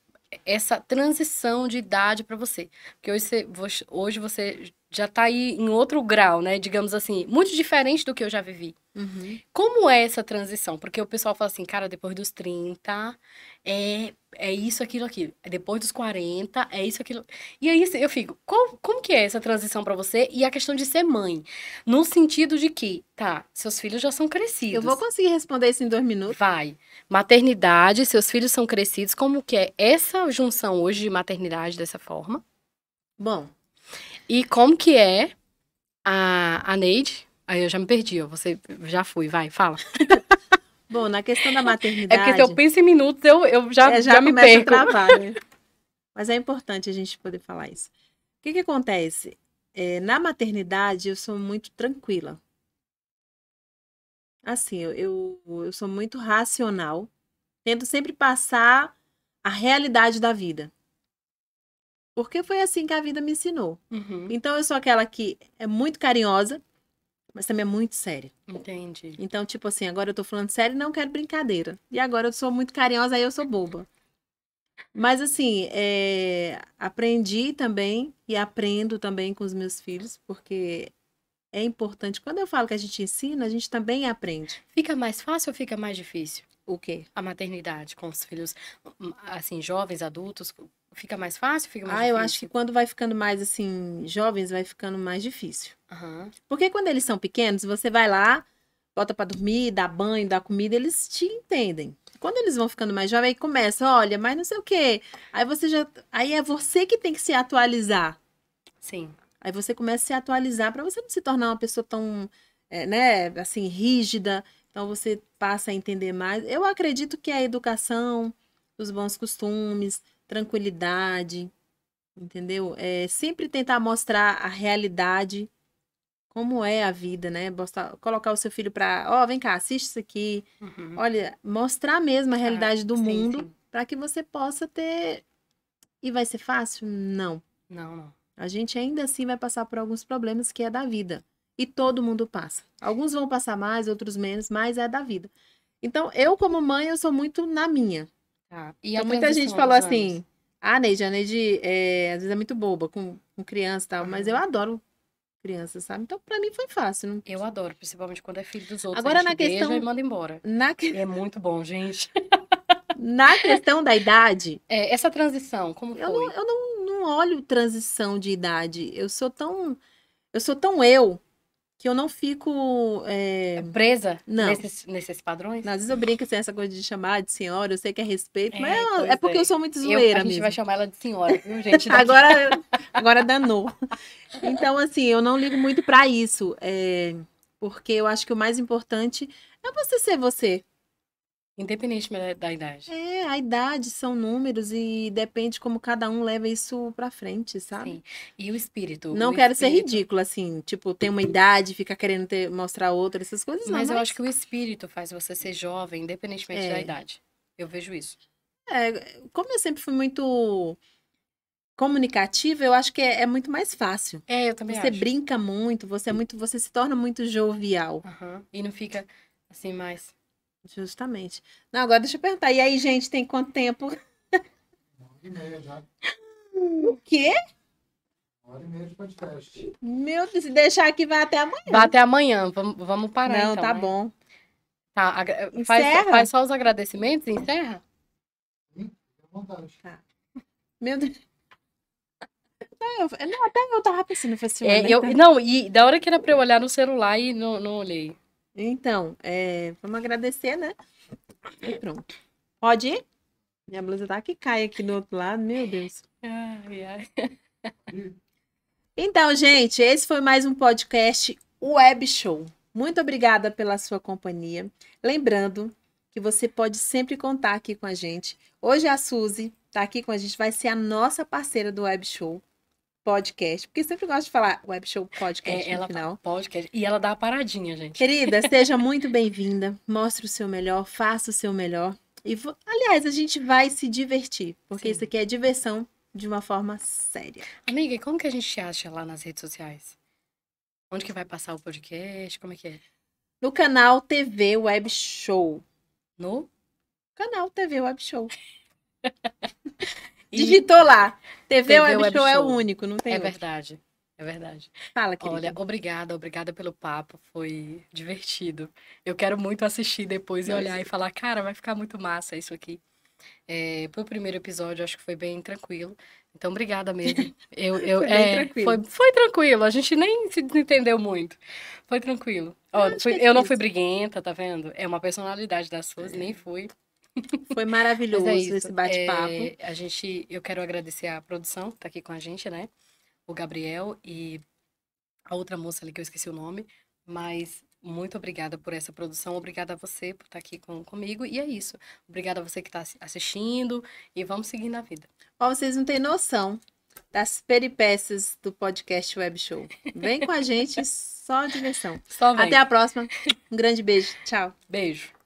essa transição de idade para você, porque hoje você, hoje você já está aí em outro grau, né? Digamos assim, muito diferente do que eu já vivi. Uhum. Como é essa transição? Porque o pessoal fala assim, cara, depois dos 30 é, é isso, aquilo, aquilo. Depois dos 40 é isso, aquilo. E aí assim, eu fico, qual, como que é essa transição para você? E a questão de ser mãe. No sentido de que, tá, seus filhos já são crescidos. Eu vou conseguir responder isso em dois minutos. Vai. Maternidade, seus filhos são crescidos. Como que é essa junção hoje de maternidade dessa forma? Bom, e como que é a, a Neide? Aí eu já me perdi, ó. Você já fui, vai, fala. Bom, na questão da maternidade. É porque se eu penso em minutos, eu, eu já, é, já, já me perco. A né? Mas é importante a gente poder falar isso. O que, que acontece? É, na maternidade, eu sou muito tranquila. Assim, eu, eu sou muito racional, tendo sempre passar a realidade da vida. Porque foi assim que a vida me ensinou. Uhum. Então eu sou aquela que é muito carinhosa, mas também é muito séria. Entendi. Então, tipo assim, agora eu tô falando sério não quero brincadeira. E agora eu sou muito carinhosa, aí eu sou boba. Mas assim, é... aprendi também e aprendo também com os meus filhos, porque é importante. Quando eu falo que a gente ensina, a gente também aprende. Fica mais fácil ou fica mais difícil? O quê? A maternidade com os filhos, hum, assim, jovens, adultos, Fica mais fácil? Fica mais ah, difícil? eu acho que quando vai ficando mais assim, jovens, vai ficando mais difícil. Uhum. Porque quando eles são pequenos, você vai lá, bota para dormir, dá banho, dá comida, eles te entendem. Quando eles vão ficando mais jovens, aí começa, olha, mas não sei o quê. Aí você já. Aí é você que tem que se atualizar. Sim. Aí você começa a se atualizar para você não se tornar uma pessoa tão, é, né, assim, rígida. Então você passa a entender mais. Eu acredito que é a educação, os bons costumes, tranquilidade, entendeu? É, sempre tentar mostrar a realidade, como é a vida, né? Mostrar, colocar o seu filho para, ó, oh, vem cá, assiste isso aqui. Uhum. Olha, mostrar mesmo a ah, realidade ah, do sim, mundo para que você possa ter. E vai ser fácil? Não. Não, não. A gente ainda assim vai passar por alguns problemas que é da vida. E todo mundo passa. Alguns vão passar mais, outros menos, mas é da vida. Então, eu como mãe, eu sou muito na minha. Tá. então, muita gente falou assim: ah, Neide, a Neide é, às vezes é muito boba com, com criança e tal, uhum. mas eu adoro criança, sabe? Então, para mim foi fácil. Não... Eu adoro, principalmente quando é filho dos outros. Agora, na questão. E manda embora. Na... É muito bom, gente. na questão da idade. É, essa transição, como eu foi? Não, eu não, não olho transição de idade. Eu sou tão. Eu sou tão eu que eu não fico. Eh, é... Presa? Não. Nesses, nesses padrões? Não, às vezes eu brinco assim, essa coisa de chamar de senhora, eu sei que é respeito, é, mas ela, é porque é. eu sou muito zoeira eu, a mesmo. A gente vai chamar ela de senhora, viu, gente? Daqui. agora, agora danou. Então, assim, eu não ligo muito para isso, eh, porque eu acho que o mais importante é você ser você. Independente é da idade. É, a idade são números e depende como cada um leva isso pra frente, sabe? Sim. E o espírito. Não o quero espírito... ser ridícula, assim, tipo, ter uma idade, ficar querendo ter, mostrar outra, essas coisas, mas não. Mas eu acho que o espírito faz você ser jovem, independentemente é. da idade. Eu vejo isso. É, como eu sempre fui muito comunicativa, eu acho que é, é, muito mais fácil. É, eu também você acho. Você brinca muito, você é muito, você se torna muito jovial. Uhum. E não fica assim mais. Justamente. Não, agora deixa eu perguntar. E aí, gente, tem quanto tempo? Uma hora e meia já. O quê? Uma hora e meia de podcast. Meu Deus, se deixar aqui vai até amanhã. Vai até amanhã. Vamos, vamos parar. Não, então, tá bom. Tá, faz, faz só os agradecimentos e encerra? Sim, vontade. Tá. Meu Deus. Não, até eu tava pensando, é, né? eu falei é, Não, e da hora que era pra eu olhar no celular e não, não olhei. Então, é, vamos agradecer, né? E pronto. Pode ir? Minha blusa tá que cai aqui do outro lado, meu Deus. Ai, ai. Então, gente, esse foi mais um podcast Web Show. Muito obrigada pela sua companhia. Lembrando que você pode sempre contar aqui com a gente. Hoje a Suzy está aqui com a gente, vai ser a nossa parceira do Web Show podcast, porque sempre gosto de falar web show é, podcast é, no final. Podcast e ela dá a paradinha, gente. Querida, seja muito bem-vinda. Mostre o seu melhor, faça o seu melhor. E aliás, a gente vai se divertir, porque Sim. isso aqui é diversão de uma forma séria. Amiga, e como que a gente acha lá nas redes sociais? Onde que vai passar o podcast? Como é que é? No canal TV Web Show. No canal TV Web Show. Digitou lá. TV, TV Web, é Web Show, é o único, não tem. É outro. verdade. É verdade. Fala, querida. Olha, obrigada, obrigada pelo papo, foi divertido. Eu quero muito assistir depois e olhar e falar, cara, vai ficar muito massa isso aqui. É, pro primeiro episódio, acho que foi bem tranquilo. Então, obrigada mesmo. Eu, eu, foi, é, tranquilo. Foi, foi, tranquilo, a gente nem se entendeu muito. Foi tranquilo. Ó, eu, fui, é eu não fui briguenta, tá vendo? É uma personalidade das suas, é. nem fui. Foi maravilhoso é isso, esse bate-papo. É, a gente, eu quero agradecer a produção que tá aqui com a gente, né? O Gabriel e a outra moça ali que eu esqueci o nome, mas muito obrigada por essa produção, obrigada a você por estar tá aqui com, comigo. E é isso. Obrigada a você que está assistindo e vamos seguir na vida. Ó, vocês não têm noção das peripécias do podcast Web Show. Vem com a gente, só diversão. Só Até a próxima. Um grande beijo. Tchau. Beijo.